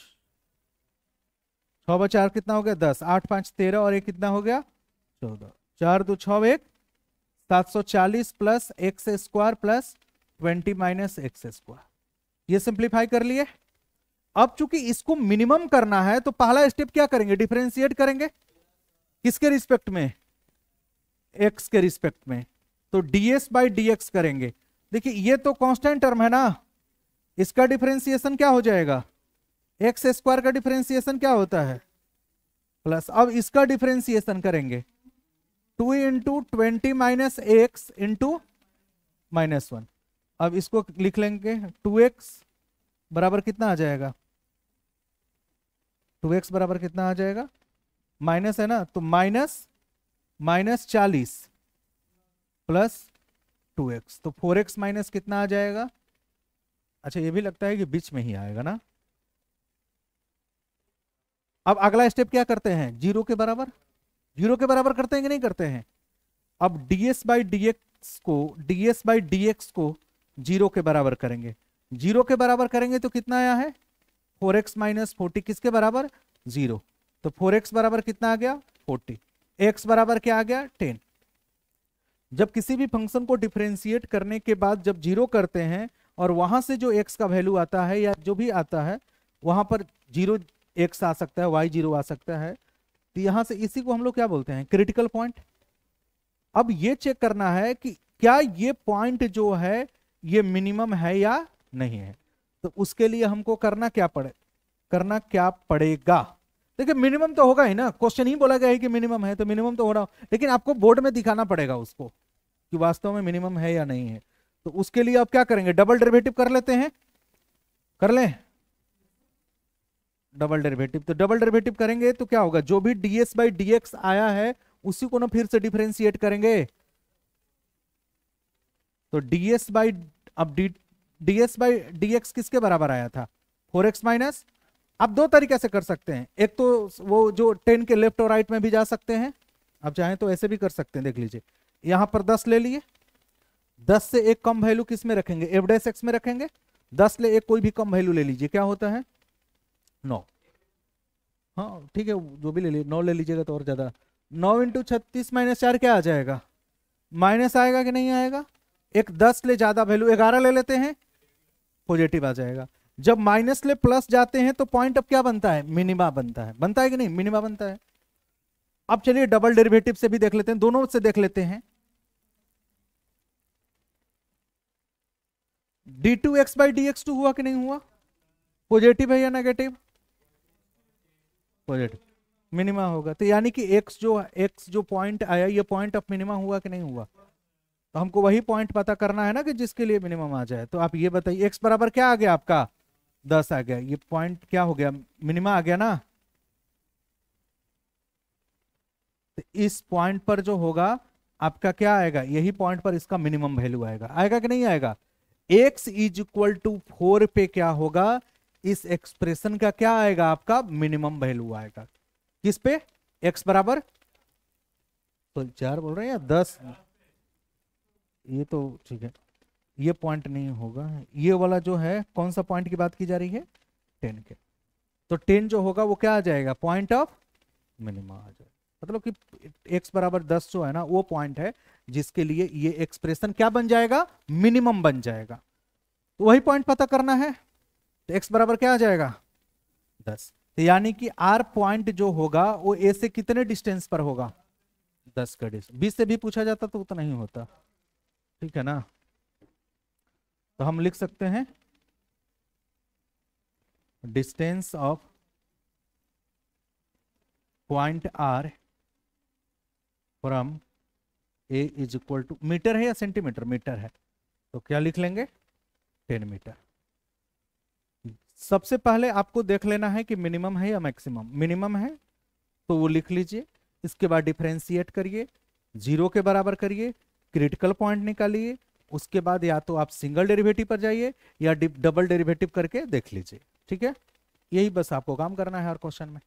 S1: चार कितना हो गया दस आठ पांच तेरह और एक कितना हो गया चौदह चार दो छ एक सात सौ चालीस plus x square plus twenty minus x square ये सिंप्लीफाई कर लिए अब चूंकि इसको मिनिमम करना है तो पहला स्टेप क्या करेंगे डिफ्रेंशिएट करेंगे किसके रिस्पेक्ट में एक्स के रिस्पेक्ट में तो डीएस बाई एक्स करेंगे देखिए ये तो कांस्टेंट टर्म है ना इसका डिफरेंशिएशन क्या हो जाएगा एक्स स्क्वायर का डिफरेंशिएशन क्या होता है प्लस अब इसका डिफरेंशिएशन करेंगे two into twenty minus x into minus one अब इसको लिख लेंगे टू एक्स बराबर कितना आ जाएगा टू एक्स बराबर कितना आ जाएगा माइनस है ना तो माइनस माइनस चालीस प्लस टू एक्स तो फोर एक्स माइनस कितना आ जाएगा अच्छा ये भी लगता है कि बीच में ही आएगा ना अब अगला स्टेप क्या करते हैं जीरो के बराबर जीरो के बराबर करते हैं कि नहीं करते हैं अब डीएस बाई डी एक्स को डीएस बाई डी को जीरो के बराबर करेंगे जीरो के बराबर करेंगे तो कितना आया है फोर एक्स माइनस फोर्टी किसके बराबर जीरो तो फोर एक्स बराबर कितना आ गया फोर्टी एक्स बराबर क्या आ गया टेन जब किसी भी फंक्शन को डिफ्रेंशिएट करने के बाद जब जीरो करते हैं और वहां से जो एक्स का वैल्यू आता है या जो भी आता है वहां पर जीरो एक्स आ सकता है वाई जीरो आ सकता है तो यहां से इसी को हम लोग क्या बोलते हैं क्रिटिकल पॉइंट अब ये चेक करना है कि क्या ये पॉइंट जो है ये मिनिमम है या नहीं है तो उसके लिए हमको करना क्या पड़े करना क्या पड़ेगा देखिए मिनिमम तो होगा ही ना क्वेश्चन ही बोला गया है कि मिनिमम है तो मिनिमम तो हो रहा हो लेकिन आपको बोर्ड में दिखाना पड़ेगा उसको कि वास्तव में मिनिमम है या नहीं है तो उसके लिए आप क्या करेंगे डबल डेरिवेटिव कर लेते हैं कर लें डबल डेरिवेटिव तो डबल डेरिवेटिव करेंगे तो क्या होगा जो भी डीएस बाई डीएक्स आया है उसी को ना फिर से डिफ्रेंसिएट करेंगे तो डीएस बाई अब डी डीएस बाई डीएक्स किसके बराबर आया था फोर एक्स माइनस आप दो तरीके से कर सकते हैं एक तो वो जो टेन के लेफ्ट और राइट में भी जा सकते हैं आप चाहें तो ऐसे भी कर सकते हैं देख लीजिए यहाँ पर दस ले लिए दस से एक कम वैल्यू किस में रखेंगे एवडेस एक्स में रखेंगे दस ले एक कोई भी कम वैल्यू ले लीजिए क्या होता है नौ हाँ ठीक है जो भी ले लीजिए नौ ले लीजिएगा तो और ज़्यादा नौ इंटू छत्तीस माइनस चार क्या आ जाएगा माइनस आएगा कि नहीं आएगा एक दस ले ज़्यादा वैल्यू ग्यारह ले लेते हैं पॉजिटिव आ जाएगा जब माइनस ले प्लस जाते हैं तो पॉइंट अब क्या बनता है मिनिमा बनता है बनता है कि नहीं मिनिमा बनता है अब चलिए डबल डेरिवेटिव से भी देख लेते हैं दोनों से देख लेते हैं d two x by d x two हुआ कि नहीं हुआ पॉजिटिव है या नेगेटिव पॉजिटिव मिनिमा होगा तो यानी कि एक्स जो एक्स जो पॉइंट आया ये पॉइंट ऑफ मिनिमा हुआ कि नहीं हुआ तो हमको वही पॉइंट पता करना है ना कि जिसके लिए मिनिमम आ जाए तो आप ये बताइए एक्स बराबर क्या आ गया आपका दस आ गया ये पॉइंट क्या हो गया मिनिमा आ गया ना तो इस पॉइंट पर जो होगा आपका क्या आएगा यही पॉइंट पर इसका मिनिमम वैल्यू आएगा आएगा कि नहीं आएगा x is equal to four पे क्या होगा इस एक्सप्रेशन का क्या आएगा आपका मिनिमम वैल्यू आएगा किस पे एक्स बराबर तो चार बोल रहे हैं या दस ये तो ठीक है ये पॉइंट नहीं होगा ये वाला जो है कौन सा पॉइंट की बात की जा रही है टेन के तो टेन जो होगा वो क्या आ जाएगा पॉइंट ऑफ मिनिमा आ जाएगा मतलब कि x बराबर दस जो है ना वो पॉइंट है जिसके लिए ये एक्सप्रेशन क्या बन जाएगा मिनिमम बन जाएगा तो वही पॉइंट पता करना है तो x बराबर क्या आ जाएगा दस तो यानी कि r पॉइंट जो होगा वो a से कितने डिस्टेंस पर होगा दस का डिस्टेंस बीस से भी पूछा जाता तो उतना ही होता ठीक है ना तो हम लिख सकते हैं distance of point R from A is equal to metre है या सेंटीमीटर मीटर है तो क्या लिख लेंगे टेन मीटर सबसे पहले आपको देख लेना है कि मिनिमम है या मैक्सिमम मिनिमम है तो वो लिख लीजिए इसके बाद डिफ्रेंशिएट करिए जीरो के बराबर करिए क्रिटिकल पॉइंट निकालिए उसके बाद या तो आप सिंगल डेरिवेटिव पर जाइए या डबल डेरिवेटिव करके देख लीजिए ठीक है यही बस आपको काम करना है हर क्वेश्चन में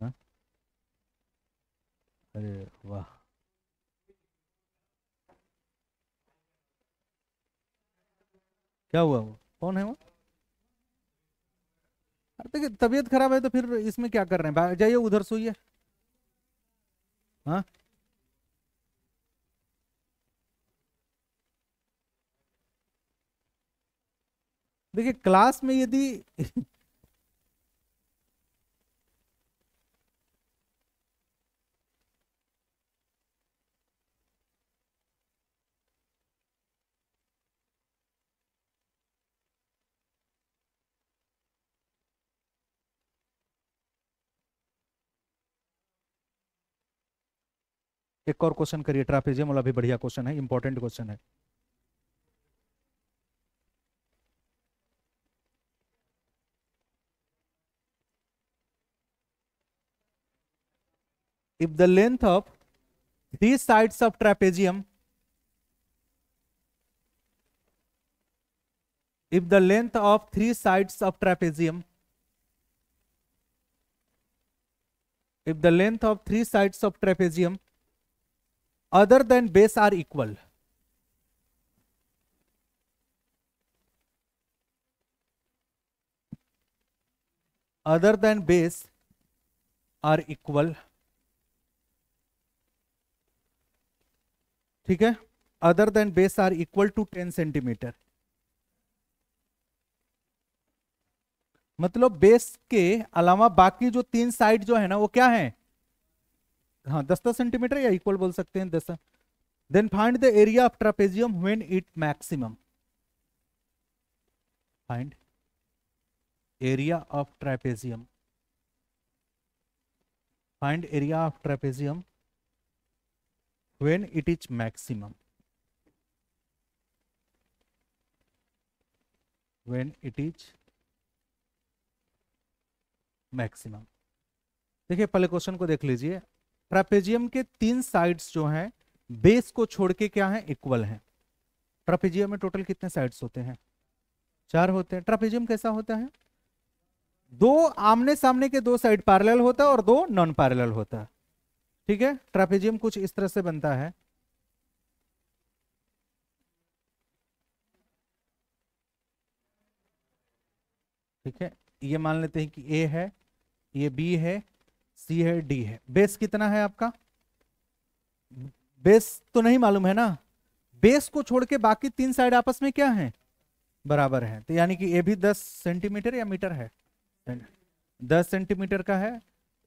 S1: हाँ? अरे वाह क्या हुआ वो कौन है वो देखिए तबीयत खराब है तो फिर इसमें क्या कर रहे हैं जाइए उधर सोइए हाँ देखिए क्लास में यदि एक और क्वेश्चन करिए ट्रापेजियम वाला भी बढ़िया क्वेश्चन है इंपॉर्टेंट क्वेश्चन है if the length of three sides of trapezium if the length of three sides of trapezium if the length of three sides of trapezium other than base are equal other than base are equal ठीक है other than base are equal to ten centimetre मतलब base के अलावा बाकी जो तीन side जो है ना वो क्या है हाँ दस दस सेंटीमीटर या इक्वल बोल सकते हैं दस then find the area of trapezium when it maximum find area of trapezium find area of trapezium when it is maximum when it is maximum देखिए पहले क्वेश्चन को देख लीजिए ट्रापेजियम के तीन साइड्स जो हैं बेस को छोड़ के क्या है इक्वल हैं ट्रापेजियम में टोटल कितने साइड्स होते हैं चार होते हैं ट्रापेजियम कैसा होता है दो आमने सामने के दो साइड पैरेलल होता है और दो नॉन पैरेलल होता है ठीक है ट्रापेजियम कुछ इस तरह से बनता है ठीक है ये मान लेते हैं कि ए है ये बी है सी है डी है बेस कितना है आपका बेस तो नहीं मालूम है ना बेस को छोड़ के बाकी तीन साइड आपस में क्या है बराबर है तो यानी कि ए भी दस सेंटीमीटर या मीटर है दस सेंटीमीटर का है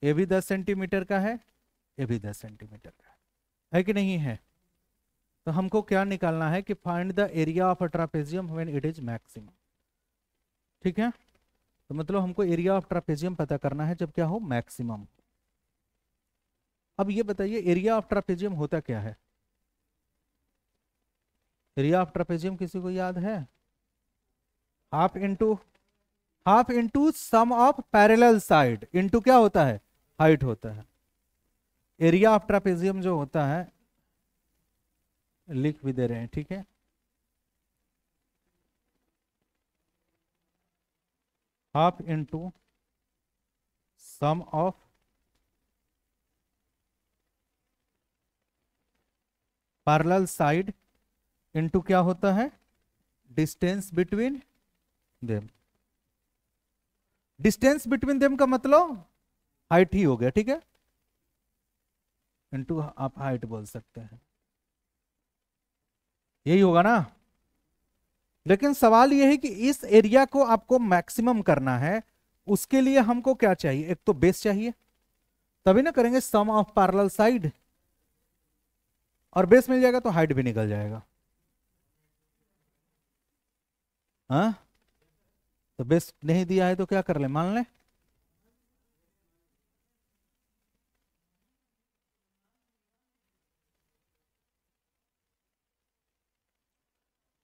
S1: ए भी दस सेंटीमीटर का है ए भी दस सेंटीमीटर का है है कि नहीं है तो हमको क्या निकालना है कि find the area of a trapezium when it is maximum ठीक है तो मतलब हमको एरिया ऑफ ट्रापेजियम पता करना है जब क्या हो मैक्सिमम अब ये बताइए एरिया ऑफ ट्रापेजियम होता क्या है एरिया ऑफ ट्रापेजियम किसी को याद है half into half into sum of parallel side into क्या होता है हाइट होता है एरिया ऑफ ट्रापेजियम जो होता है लिख भी दे रहे हैं ठीक है half into sum of parallel side into क्या होता है distance between them distance between them का मतलब हाइट ही हो गया ठीक है इनटू आप हाइट बोल सकते हैं यही होगा ना लेकिन सवाल यह है कि इस एरिया को आपको मैक्सिमम करना है उसके लिए हमको क्या चाहिए एक तो बेस चाहिए तभी ना करेंगे सम ऑफ पार्लल साइड और बेस मिल जाएगा तो हाइट भी निकल जाएगा हाँ तो बेस नहीं दिया है तो क्या कर ले मान लें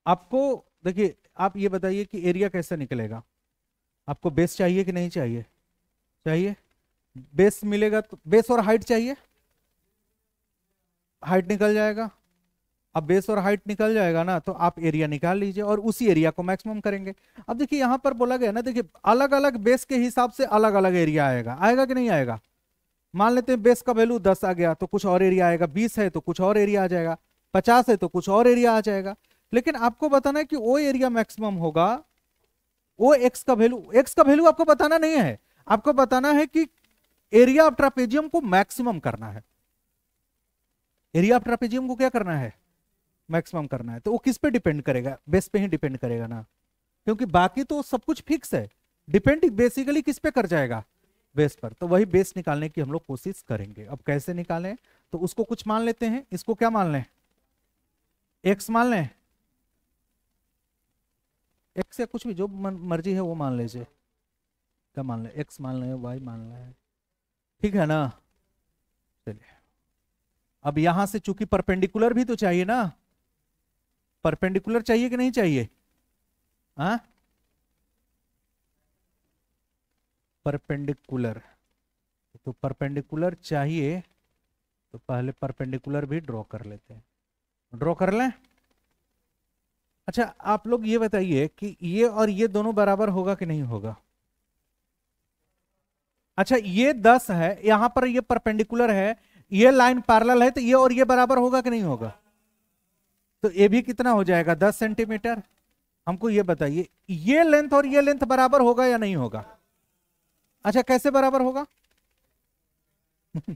S1: आपको देखिए आप ये बताइए कि एरिया कैसे निकलेगा आपको बेस चाहिए कि नहीं चाहिए चाहिए बेस मिलेगा तो बेस और हाइट चाहिए हाइट निकल जाएगा अब बेस और हाइट निकल जाएगा ना तो आप एरिया निकाल लीजिए और उसी एरिया को मैक्सिमम करेंगे अब देखिए यहां पर बोला गया ना देखिए अलग अलग बेस के हिसाब से अलग अलग एरिया आएगा आएगा कि नहीं आएगा मान लेते हैं बेस का वैल्यू दस आ गया तो कुछ और एरिया आएगा बीस है तो कुछ और एरिया आ जाएगा पचास है तो कुछ और एरिया आ जाएगा लेकिन आपको बताना है कि वो एरिया मैक्सिमम होगा वो एक्स का वैल्यू एक्स का वैल्यू आपको बताना नहीं है आपको बताना है कि एरिया ऑफ ट्रापेजियम को मैक्सिमम करना है एरिया ऑफ ट्रापेजियम को क्या करना है मैक्सिमम करना है तो वो किस पे डिपेंड करेगा बेस पे ही डिपेंड करेगा ना क्योंकि बाकी तो सब कुछ फिक्स है डिपेंड बेसिकली किस पे कर जाएगा बेस पर तो वही बेस निकालने की हम लोग कोशिश करेंगे अब कैसे निकालें तो उसको कुछ मान लेते हैं इसको क्या मान लें एक्स मान लें एक्स या कुछ भी जो मर्जी है वो मान लीजिए क्या मान लें एक्स मान लें वाई मान लें ठीक है ना चलिए अब यहां से चूंकि परपेंडिकुलर भी तो चाहिए ना परपेंडिकुलर चाहिए कि नहीं चाहिए हा? परपेंडिकुलर तो परपेंडिकुलर चाहिए तो पहले परपेंडिकुलर भी ड्रॉ कर लेते हैं ड्रॉ कर लें अच्छा आप लोग ये बताइए कि ये और ये दोनों बराबर होगा कि नहीं होगा अच्छा ये दस है यहां पर ये परपेंडिकुलर है ये लाइन पैरेलल है तो ये और ये बराबर होगा कि नहीं होगा तो ए भी कितना हो जाएगा दस सेंटीमीटर हमको ये बताइए ये लेंथ और ये लेंथ बराबर होगा या नहीं होगा अच्छा कैसे बराबर होगा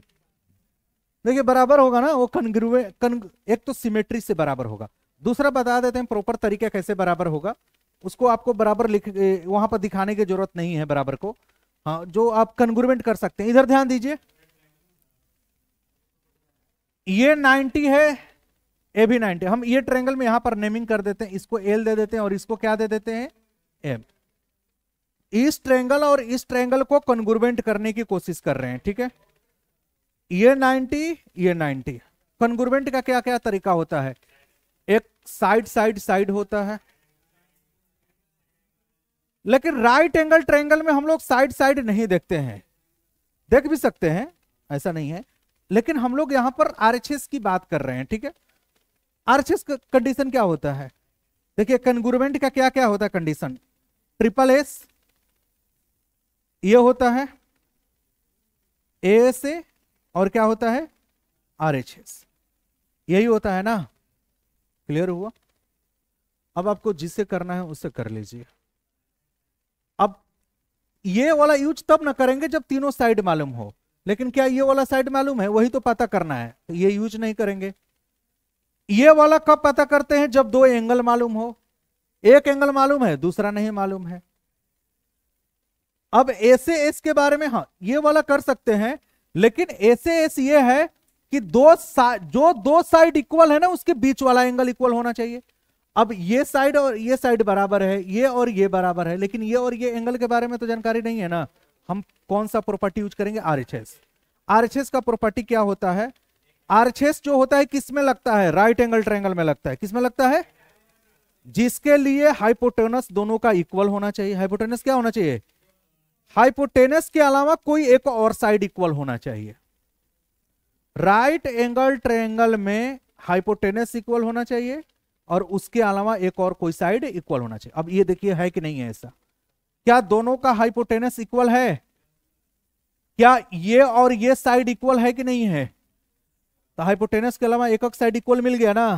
S1: देखिए बराबर होगा ना वो कनग्रुए कन एक तो सिमेट्री से बराबर होगा दूसरा बता देते हैं प्रॉपर तरीका कैसे बराबर होगा उसको आपको बराबर लिख वहां पर दिखाने की जरूरत नहीं है बराबर को हाँ जो आप कनग्रुवेंट कर सकते हैं इधर ध्यान दीजिए ये 90 है ए भी 90 हम ये ट्रेंगल में यहां पर नेमिंग कर देते हैं इसको एल दे देते हैं और इसको क्या दे देते हैं एम इस ट्रेंगल और इस ट्रेंगल को कन्गुरबेंट करने की कोशिश कर रहे हैं ठीक है ये 90 ये 90 कन्गुरबेंट का क्या क्या तरीका होता है एक साइड साइड साइड होता है लेकिन राइट एंगल ट्रेंगल में हम लोग साइड साइड नहीं देखते हैं देख भी सकते हैं ऐसा नहीं है लेकिन हम लोग यहां पर आरएचएस की बात कर रहे हैं ठीक है आरएचएस कंडीशन क्या होता है देखिए कंगुरमेंट का क्या क्या होता है कंडीशन ट्रिपल एस ये होता है ए और क्या होता है आरएचएस यही होता है ना क्लियर हुआ अब आपको जिससे करना है उससे कर लीजिए अब ये वाला यूज तब ना करेंगे जब तीनों साइड मालूम हो लेकिन क्या ये वाला साइड मालूम है वही तो पता करना है तो ये यूज नहीं करेंगे ये वाला कब पता करते हैं जब दो एंगल मालूम हो एक एंगल मालूम है दूसरा नहीं मालूम है अब ऐसे एस के बारे में हाँ ये वाला कर सकते हैं लेकिन ऐसे एस ये है कि दो जो दो साइड इक्वल है ना उसके बीच वाला एंगल इक्वल होना चाहिए अब ये साइड और ये साइड बराबर है ये और ये बराबर है लेकिन ये और ये एंगल के बारे में तो जानकारी नहीं है ना हम कौन सा प्रॉपर्टी यूज करेंगे आरएचएस आरएचएस का प्रॉपर्टी क्या होता है आरएचएस जो होता है किसमें लगता है राइट एंगल ट्रायंगल में लगता है किसमें लगता है जिसके लिए हाइपोटेनस दोनों का इक्वल होना चाहिए हाइपोटेनस क्या होना चाहिए हाइपोटेनस के अलावा कोई एक और साइड इक्वल होना चाहिए राइट एंगल ट्रायंगल में हाइपोटेनस इक्वल होना चाहिए और उसके अलावा एक और कोई साइड इक्वल होना चाहिए अब ये देखिए है कि नहीं है ऐसा क्या दोनों का हाइपोटेनस इक्वल है क्या ये और ये साइड इक्वल है कि नहीं है तो हाइपोटेनस के अलावा एक साइड इक्वल मिल गया ना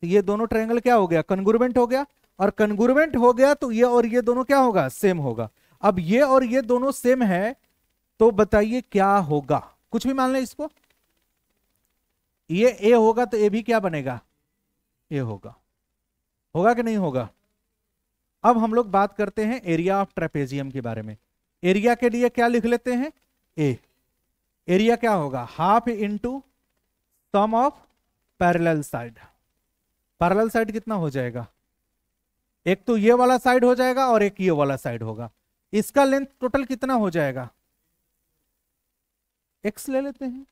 S1: तो ये दोनों ट्रायंगल क्या हो गया कनगुरमेंट हो गया और कन्गुरमेंट हो गया तो ये और ये दोनों क्या होगा सेम होगा अब ये और ये दोनों सेम है तो बताइए क्या होगा कुछ भी मान लें इसको ये ए होगा तो ए भी क्या बनेगा ए होगा होगा कि नहीं होगा अब हम लोग बात करते हैं एरिया ऑफ ट्रेपेजियम के बारे में एरिया के लिए क्या लिख लेते हैं ए एरिया क्या होगा half into sum of parallel side parallel side कितना हो जाएगा एक तो ये वाला साइड हो जाएगा और एक ये वाला साइड होगा इसका लेंथ टोटल कितना हो जाएगा एक्स ले लेते हैं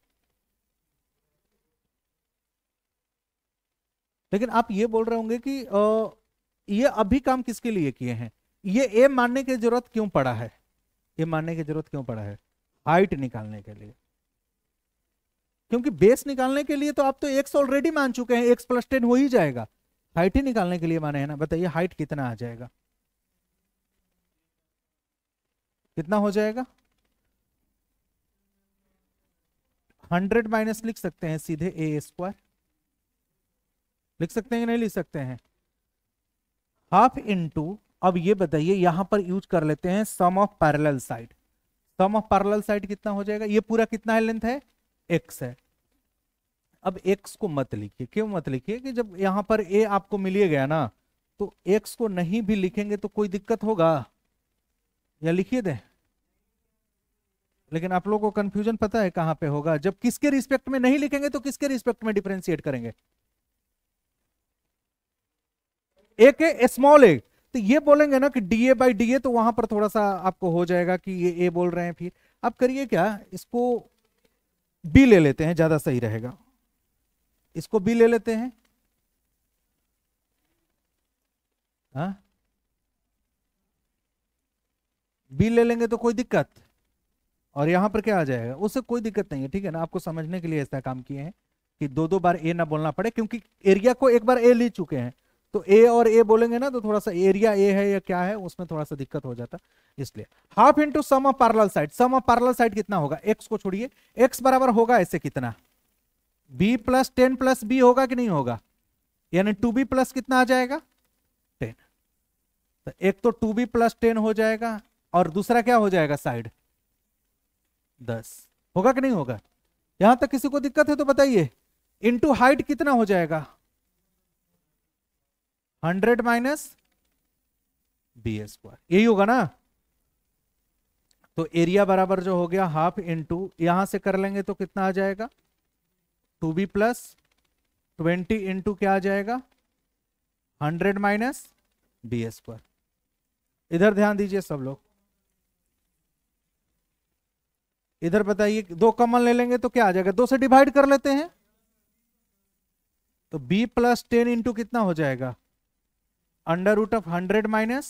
S1: लेकिन आप ये बोल रहे होंगे कि आ, ये अभी काम किसके लिए किए हैं ये ए मानने की जरूरत क्यों पड़ा है ये मानने की जरूरत क्यों पड़ा है हाइट निकालने के लिए क्योंकि बेस निकालने के लिए तो आप तो एक्स ऑलरेडी मान चुके हैं एक्स प्लस टेन हो ही जाएगा हाइट ही निकालने के लिए माने है ना बताइए हाइट कितना आ जाएगा कितना हो जाएगा हंड्रेड माइनस लिख सकते हैं सीधे ए स्क्वायर लिख सकते हैं कि नहीं लिख सकते हैं हाफ इंटू अब ये बताइए यहां पर यूज कर लेते हैं sum of parallel side sum of parallel side कितना हो जाएगा ये पूरा कितना है लेंथ है एक्स है अब एक्स को मत लिखिए क्यों मत लिखिए कि जब यहां पर ए आपको मिलिए गया ना तो एक्स को नहीं भी लिखेंगे तो कोई दिक्कत होगा या लिखिए दे लेकिन आप लोगों को कंफ्यूजन पता है कहां पे होगा जब किसके रिस्पेक्ट में नहीं लिखेंगे तो किसके रिस्पेक्ट में डिफ्रेंशिएट करेंगे एक है स्मॉल एक तो ये बोलेंगे ना कि D A by D A तो वहां पर थोड़ा सा आपको हो जाएगा कि ये ए बोल रहे हैं फिर आप करिए क्या इसको बी ले लेते हैं ज्यादा सही रहेगा इसको बी ले लेते हैं हा? बी ले लेंगे तो कोई दिक्कत और यहां पर क्या आ जाएगा उससे कोई दिक्कत नहीं है ठीक है ना आपको समझने के लिए ऐसा काम किए हैं कि दो दो बार ए ना बोलना पड़े क्योंकि एरिया को एक बार ए ले चुके हैं तो ए और ए बोलेंगे ना तो थोड़ा सा एरिया ए है या क्या है उसमें थोड़ा सा दिक्कत हो जाता इसलिए half into sum of parallel side sum of parallel side कितना होगा एक्स को छोड़िए एक्स बराबर होगा ऐसे कितना B plus ten plus B होगा कि नहीं होगा यानी टू बी प्लस कितना आ जाएगा टेन तो एक तो टू बी प्लस टेन हो जाएगा और दूसरा क्या हो जाएगा साइड दस होगा कि नहीं होगा यहां तक किसी को दिक्कत है तो बताइए इंटू हाइट कितना हो जाएगा हंड्रेड माइनस बी स्क्वायर यही होगा ना तो एरिया बराबर जो हो गया हाफ इंटू यहां से कर लेंगे तो कितना आ जाएगा two B plus twenty into क्या आ जाएगा हंड्रेड माइनस बी स्क्वायर इधर ध्यान दीजिए सब लोग इधर बताइए दो कमल ले लेंगे तो क्या आ जाएगा दो से डिवाइड कर लेते हैं तो b प्लस टेन इंटू कितना हो जाएगा under root of hundred minus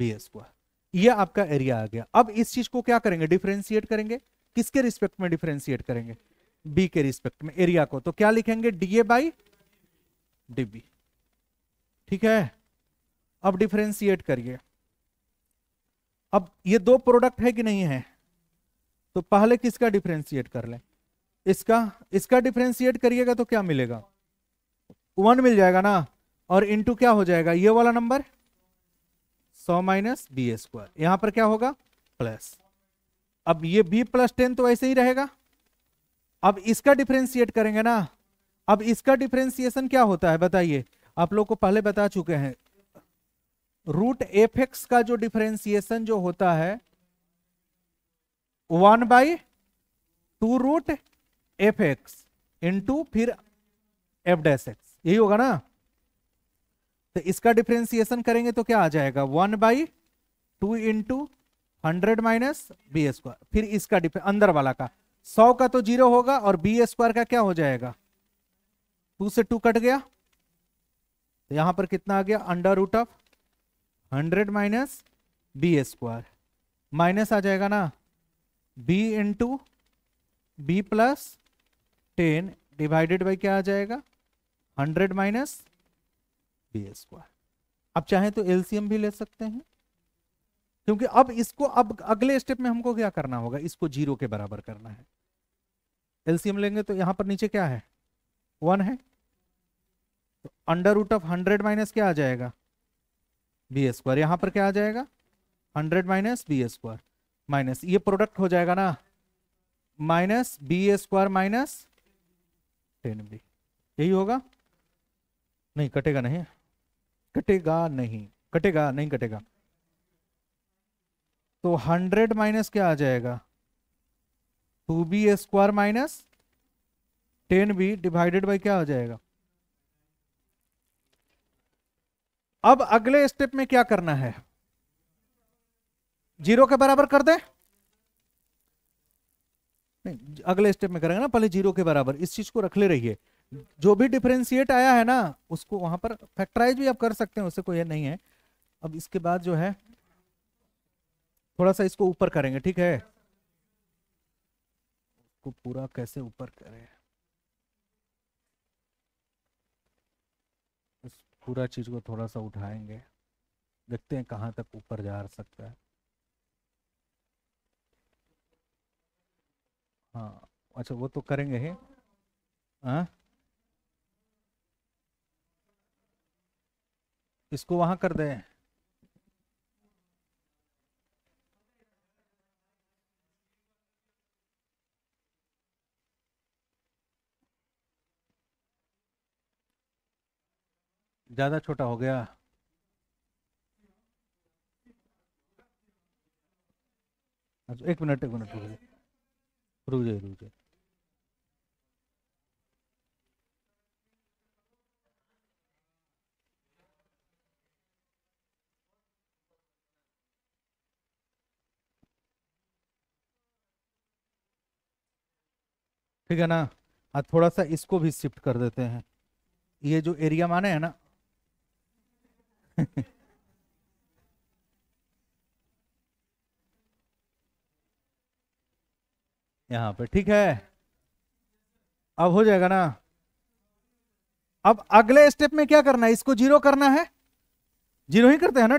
S1: B square यह आपका एरिया आ गया अब इस चीज को क्या करेंगे डिफ्रेंशिएट करेंगे किसके रिस्पेक्ट में डिफ्रेंशिएट करेंगे बी के रिस्पेक्ट में एरिया को तो क्या लिखेंगे डीए बाई डीबी ठीक है अब डिफ्रेंशिएट करिए अब ये दो प्रोडक्ट है कि नहीं है तो पहले किसका डिफ्रेंशिएट कर लें इसका इसका डिफ्रेंशिएट करिएगा तो क्या मिलेगा वन मिल जाएगा ना और इनटू क्या हो जाएगा ये वाला नंबर सौ माइनस बी स्क्वायर यहां पर क्या होगा प्लस अब ये बी प्लस टेन तो ऐसे ही रहेगा अब इसका डिफ्रेंशिएट करेंगे ना अब इसका डिफ्रेंसिएशन क्या होता है बताइए आप लोग को पहले बता चुके हैं रूट एफ एक्स का जो डिफ्रेंसिएशन जो होता है one by two root F X into फिर एफ डैस एक्स यही होगा ना तो इसका डिफ्रेंसिएशन करेंगे तो क्या आ जाएगा one by two into hundred minus B square फिर इसका अंदर वाला का सौ का तो जीरो होगा और बी स्क्वायर का क्या हो जाएगा टू से टू कट गया तो यहां पर कितना आ गया under root of hundred minus B square minus आ जाएगा ना B into B plus ten divided by क्या आ जाएगा हंड्रेड माइनस बी स्क्वायर आप चाहें तो एलसीएम भी ले सकते हैं क्योंकि अब इसको अब अगले स्टेप में हमको क्या करना होगा इसको जीरो के बराबर करना है एलसीएम लेंगे तो यहां पर नीचे क्या है वन है तो under root of hundred minus क्या आ जाएगा बी स्क्वायर यहां पर क्या आ जाएगा hundred minus B square minus ये प्रोडक्ट हो जाएगा ना minus B square minus ten B यही होगा नहीं कटेगा नहीं कटेगा नहीं कटेगा नहीं कटेगा तो हंड्रेड माइनस क्या आ जाएगा two B square minus ten B divided by क्या आ जाएगा अब अगले स्टेप में क्या करना है जीरो के बराबर कर दे नहीं अगले स्टेप में करेंगे ना पहले जीरो के बराबर इस चीज को रख ले रही है जो भी डिफ्रेंशिएट आया है ना उसको वहां पर फैक्टराइज भी आप कर सकते हैं उससे कोई नहीं है अब इसके बाद जो है थोड़ा सा इसको ऊपर करेंगे ठीक है उसको पूरा कैसे ऊपर करें इस पूरा चीज को थोड़ा सा उठाएंगे देखते हैं कहाँ तक ऊपर जा सकता है हाँ अच्छा वो तो करेंगे ही हाँ इसको वहां कर दें ज़्यादा छोटा हो गया अच्छा एक मिनट एक मिनट रुक जाए रुक जाए ठीक है ना हाँ थोड़ा सा इसको भी शिफ्ट कर देते हैं ये जो एरिया माने है ना यहाँ पे ठीक है अब हो जाएगा ना अब अगले स्टेप में क्या करना है इसको जीरो करना है जीरो ही करते हैं ना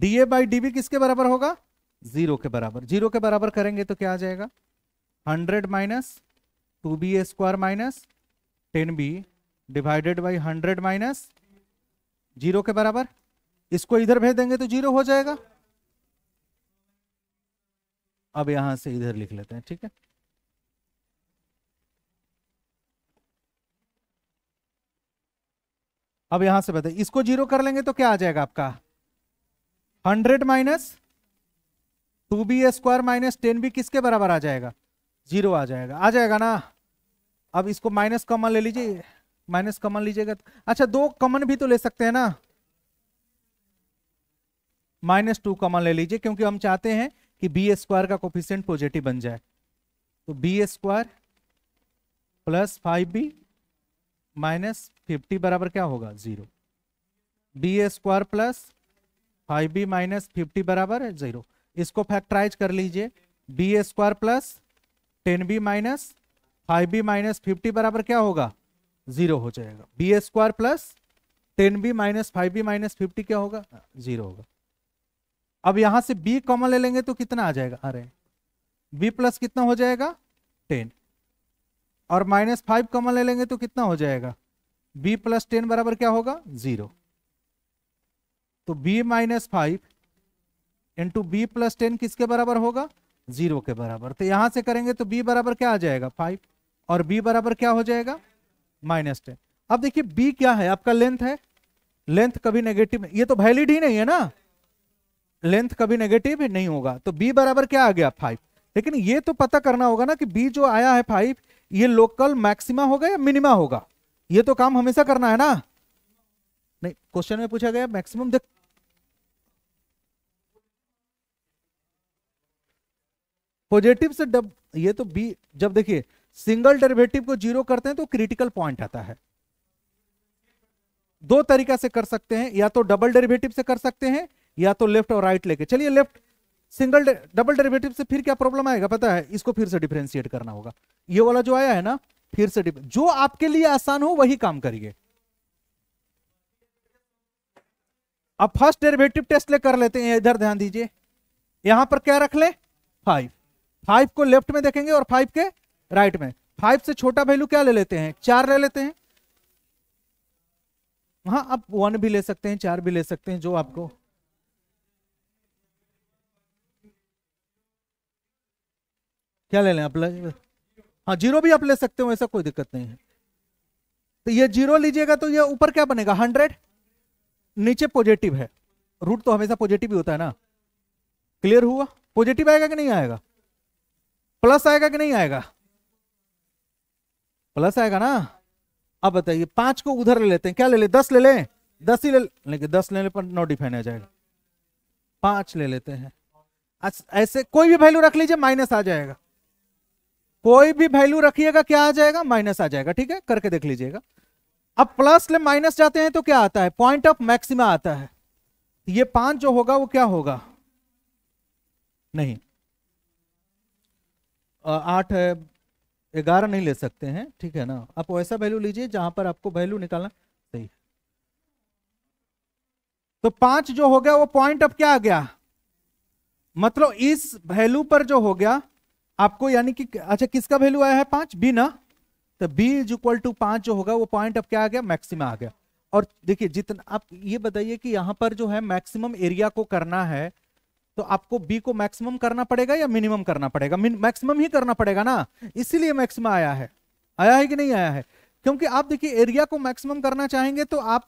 S1: डीए बाई डीबी किसके बराबर होगा जीरो के बराबर जीरो के बराबर करेंगे तो क्या आ जाएगा hundred minus two B square minus ten B divided by hundred minus zero के बराबर इसको इधर भेज देंगे तो जीरो हो जाएगा अब यहां से इधर लिख लेते हैं ठीक है अब यहां से बताइए इसको जीरो कर लेंगे तो क्या आ जाएगा आपका hundred minus two B square minus ten B किसके बराबर आ जाएगा जीरो आ जाएगा आ जाएगा ना अब इसको माइनस कॉमन ले लीजिए माइनस कॉमन लीजिएगा तो- अच्छा दो कॉमन भी तो ले सकते हैं ना माइनस टू कॉमन ले लीजिए क्योंकि हम चाहते हैं कि बी स्क्वायर का कोफिशियंट पॉजिटिव बन जाए तो B square plus five B minus fifty बराबर क्या होगा zero B square plus five B minus fifty बराबर जीरो इसको फैक्टराइज कर लीजिए B square plus ten B minus five B minus fifty बराबर क्या होगा जीरो हो जाएगा B square plus ten B minus five B minus fifty क्या होगा जीरो होगा अब यहां से बी कॉमन ले लेंगे तो कितना आ जाएगा अरे बी प्लस कितना हो जाएगा टेन और माइनस फाइव कॉमन ले लेंगे तो कितना हो जाएगा बी प्लस टेन बराबर क्या होगा जीरो तो B minus five into B plus ten किसके बराबर होगा जीरो के बराबर तो यहां से करेंगे तो बी बराबर क्या आ जाएगा फाइव और बी बराबर क्या हो जाएगा माइनस टेन अब देखिए बी क्या है आपका लेंथ है लेंथ कभी नेगेटिव ये तो वैलिड ही नहीं है ना लेंथ कभी नेगेटिव नहीं होगा तो बी बराबर क्या आ गया फाइव लेकिन ये तो पता करना होगा ना कि बी जो आया है फाइव ये लोकल मैक्सिमा होगा या मिनिमा होगा ये तो काम हमेशा करना है ना नहीं क्वेश्चन में पूछा गया मैक्सिमम देख पॉजिटिव से डब ये तो बी जब देखिए सिंगल डेरिवेटिव को जीरो करते हैं तो क्रिटिकल पॉइंट आता है दो तरीका से कर सकते हैं या तो डबल डेरिवेटिव से कर सकते हैं या तो लेफ्ट और राइट लेके चलिए लेफ्ट सिंगल डबल डेरिवेटिव से फिर क्या प्रॉब्लम आएगा पता है इसको फिर से डिफ्रेंशिएट करना होगा ये वाला जो आया है ना फिर से जो आपके लिए आसान हो वही काम करिए अब फर्स्ट डेरिवेटिव टेस्ट ले कर लेते हैं इधर ध्यान दीजिए यहां पर क्या रख ले फाइव फाइव को लेफ्ट में देखेंगे और फाइव के राइट में फाइव से छोटा वैल्यू क्या ले लेते हैं चार ले लेते हैं हाँ आप वन भी ले सकते हैं चार भी ले सकते हैं जो आपको क्या ले लें आप ले हाँ जीरो भी आप ले सकते हो ऐसा कोई दिक्कत नहीं है तो ये जीरो लीजिएगा तो ये ऊपर क्या बनेगा हंड्रेड नीचे पॉजिटिव है रूट तो हमेशा पॉजिटिव ही होता है ना क्लियर हुआ पॉजिटिव आएगा कि नहीं आएगा प्लस आएगा कि नहीं आएगा प्लस आएगा ना अब बताइए पांच को उधर ले लेते हैं क्या ले ले दस ले ले दस ही ले लेकिन दस लेने पर नो डिफाइन आ जाएगा पांच ले लेते हैं ऐसे कोई भी वैल्यू रख लीजिए माइनस आ जाएगा कोई भी वैल्यू रखिएगा क्या आ जाएगा माइनस आ जाएगा ठीक है करके देख लीजिएगा अब प्लस ले माइनस जाते हैं तो क्या आता है पॉइंट ऑफ मैक्सिमा आता है ये पांच जो होगा वो क्या होगा नहीं आठ है ग्यारह नहीं ले सकते हैं ठीक है ना आप वैसा वैल्यू लीजिए जहां पर आपको वैल्यू निकालना सही है तो पांच जो हो गया वो पॉइंट अब क्या आ गया मतलब इस वैल्यू पर जो हो गया आपको यानी कि अच्छा किसका वैल्यू आया है पांच बी ना तो बी इज इक्वल टू पांच जो होगा वो पॉइंट अब क्या आ गया मैक्सिम आ गया और देखिए जितना आप ये बताइए कि यहां पर जो है मैक्सिमम एरिया को करना है तो आपको बी को मैक्सिमम करना पड़ेगा या मिनिमम करना पड़ेगा मैक्सिमम ही करना पड़ेगा ना इसीलिए मैक्सिमा आया है आया है कि नहीं आया है क्योंकि आप देखिए एरिया को मैक्सिमम करना चाहेंगे तो आप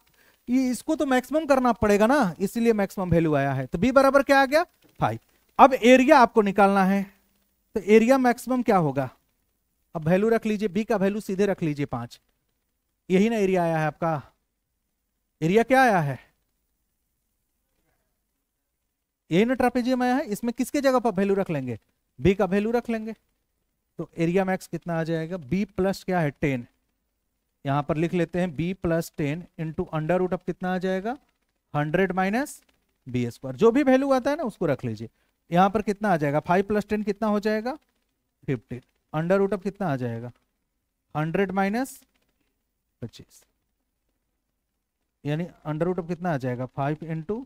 S1: इसको तो मैक्सिमम करना पड़ेगा ना इसीलिए मैक्सिमम वैल्यू आया है तो बी बराबर क्या आ गया फाइव अब एरिया आपको निकालना है तो एरिया मैक्सिमम क्या होगा अब वैल्यू रख लीजिए बी का वैल्यू सीधे रख लीजिए पांच यही ना एरिया आया है आपका एरिया क्या आया है यही ना ट्रापेजियम आया है इसमें किसके जगह पर वैल्यू रख लेंगे बी का वैल्यू रख लेंगे तो एरिया मैक्स कितना आ जाएगा बी प्लस क्या है टेन यहां पर लिख लेते हैं B plus ten into under root अब कितना आ जाएगा हंड्रेड माइनस बी स्क्वायर जो भी वैल्यू आता है ना उसको रख लीजिए यहां पर कितना आ जाएगा फाइव प्लस टेन कितना हो जाएगा फिफ्टीन अंडर रूट अब कितना आ जाएगा हंड्रेड माइनस पच्चीस यानी अंडर रूट अब कितना आ जाएगा फाइव इंटू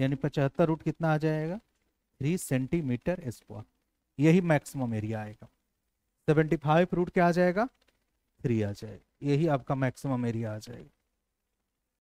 S1: यानी पचहत्तर रूट कितना आ जाएगा थ्री सेंटीमीटर स्क्वायर यही मैक्सिमम एरिया आएगा सेवेंटी फाइव रूट क्या आ जाएगा थ्री आ जाएगा यही आपका मैक्सिमम एरिया आ जाएगा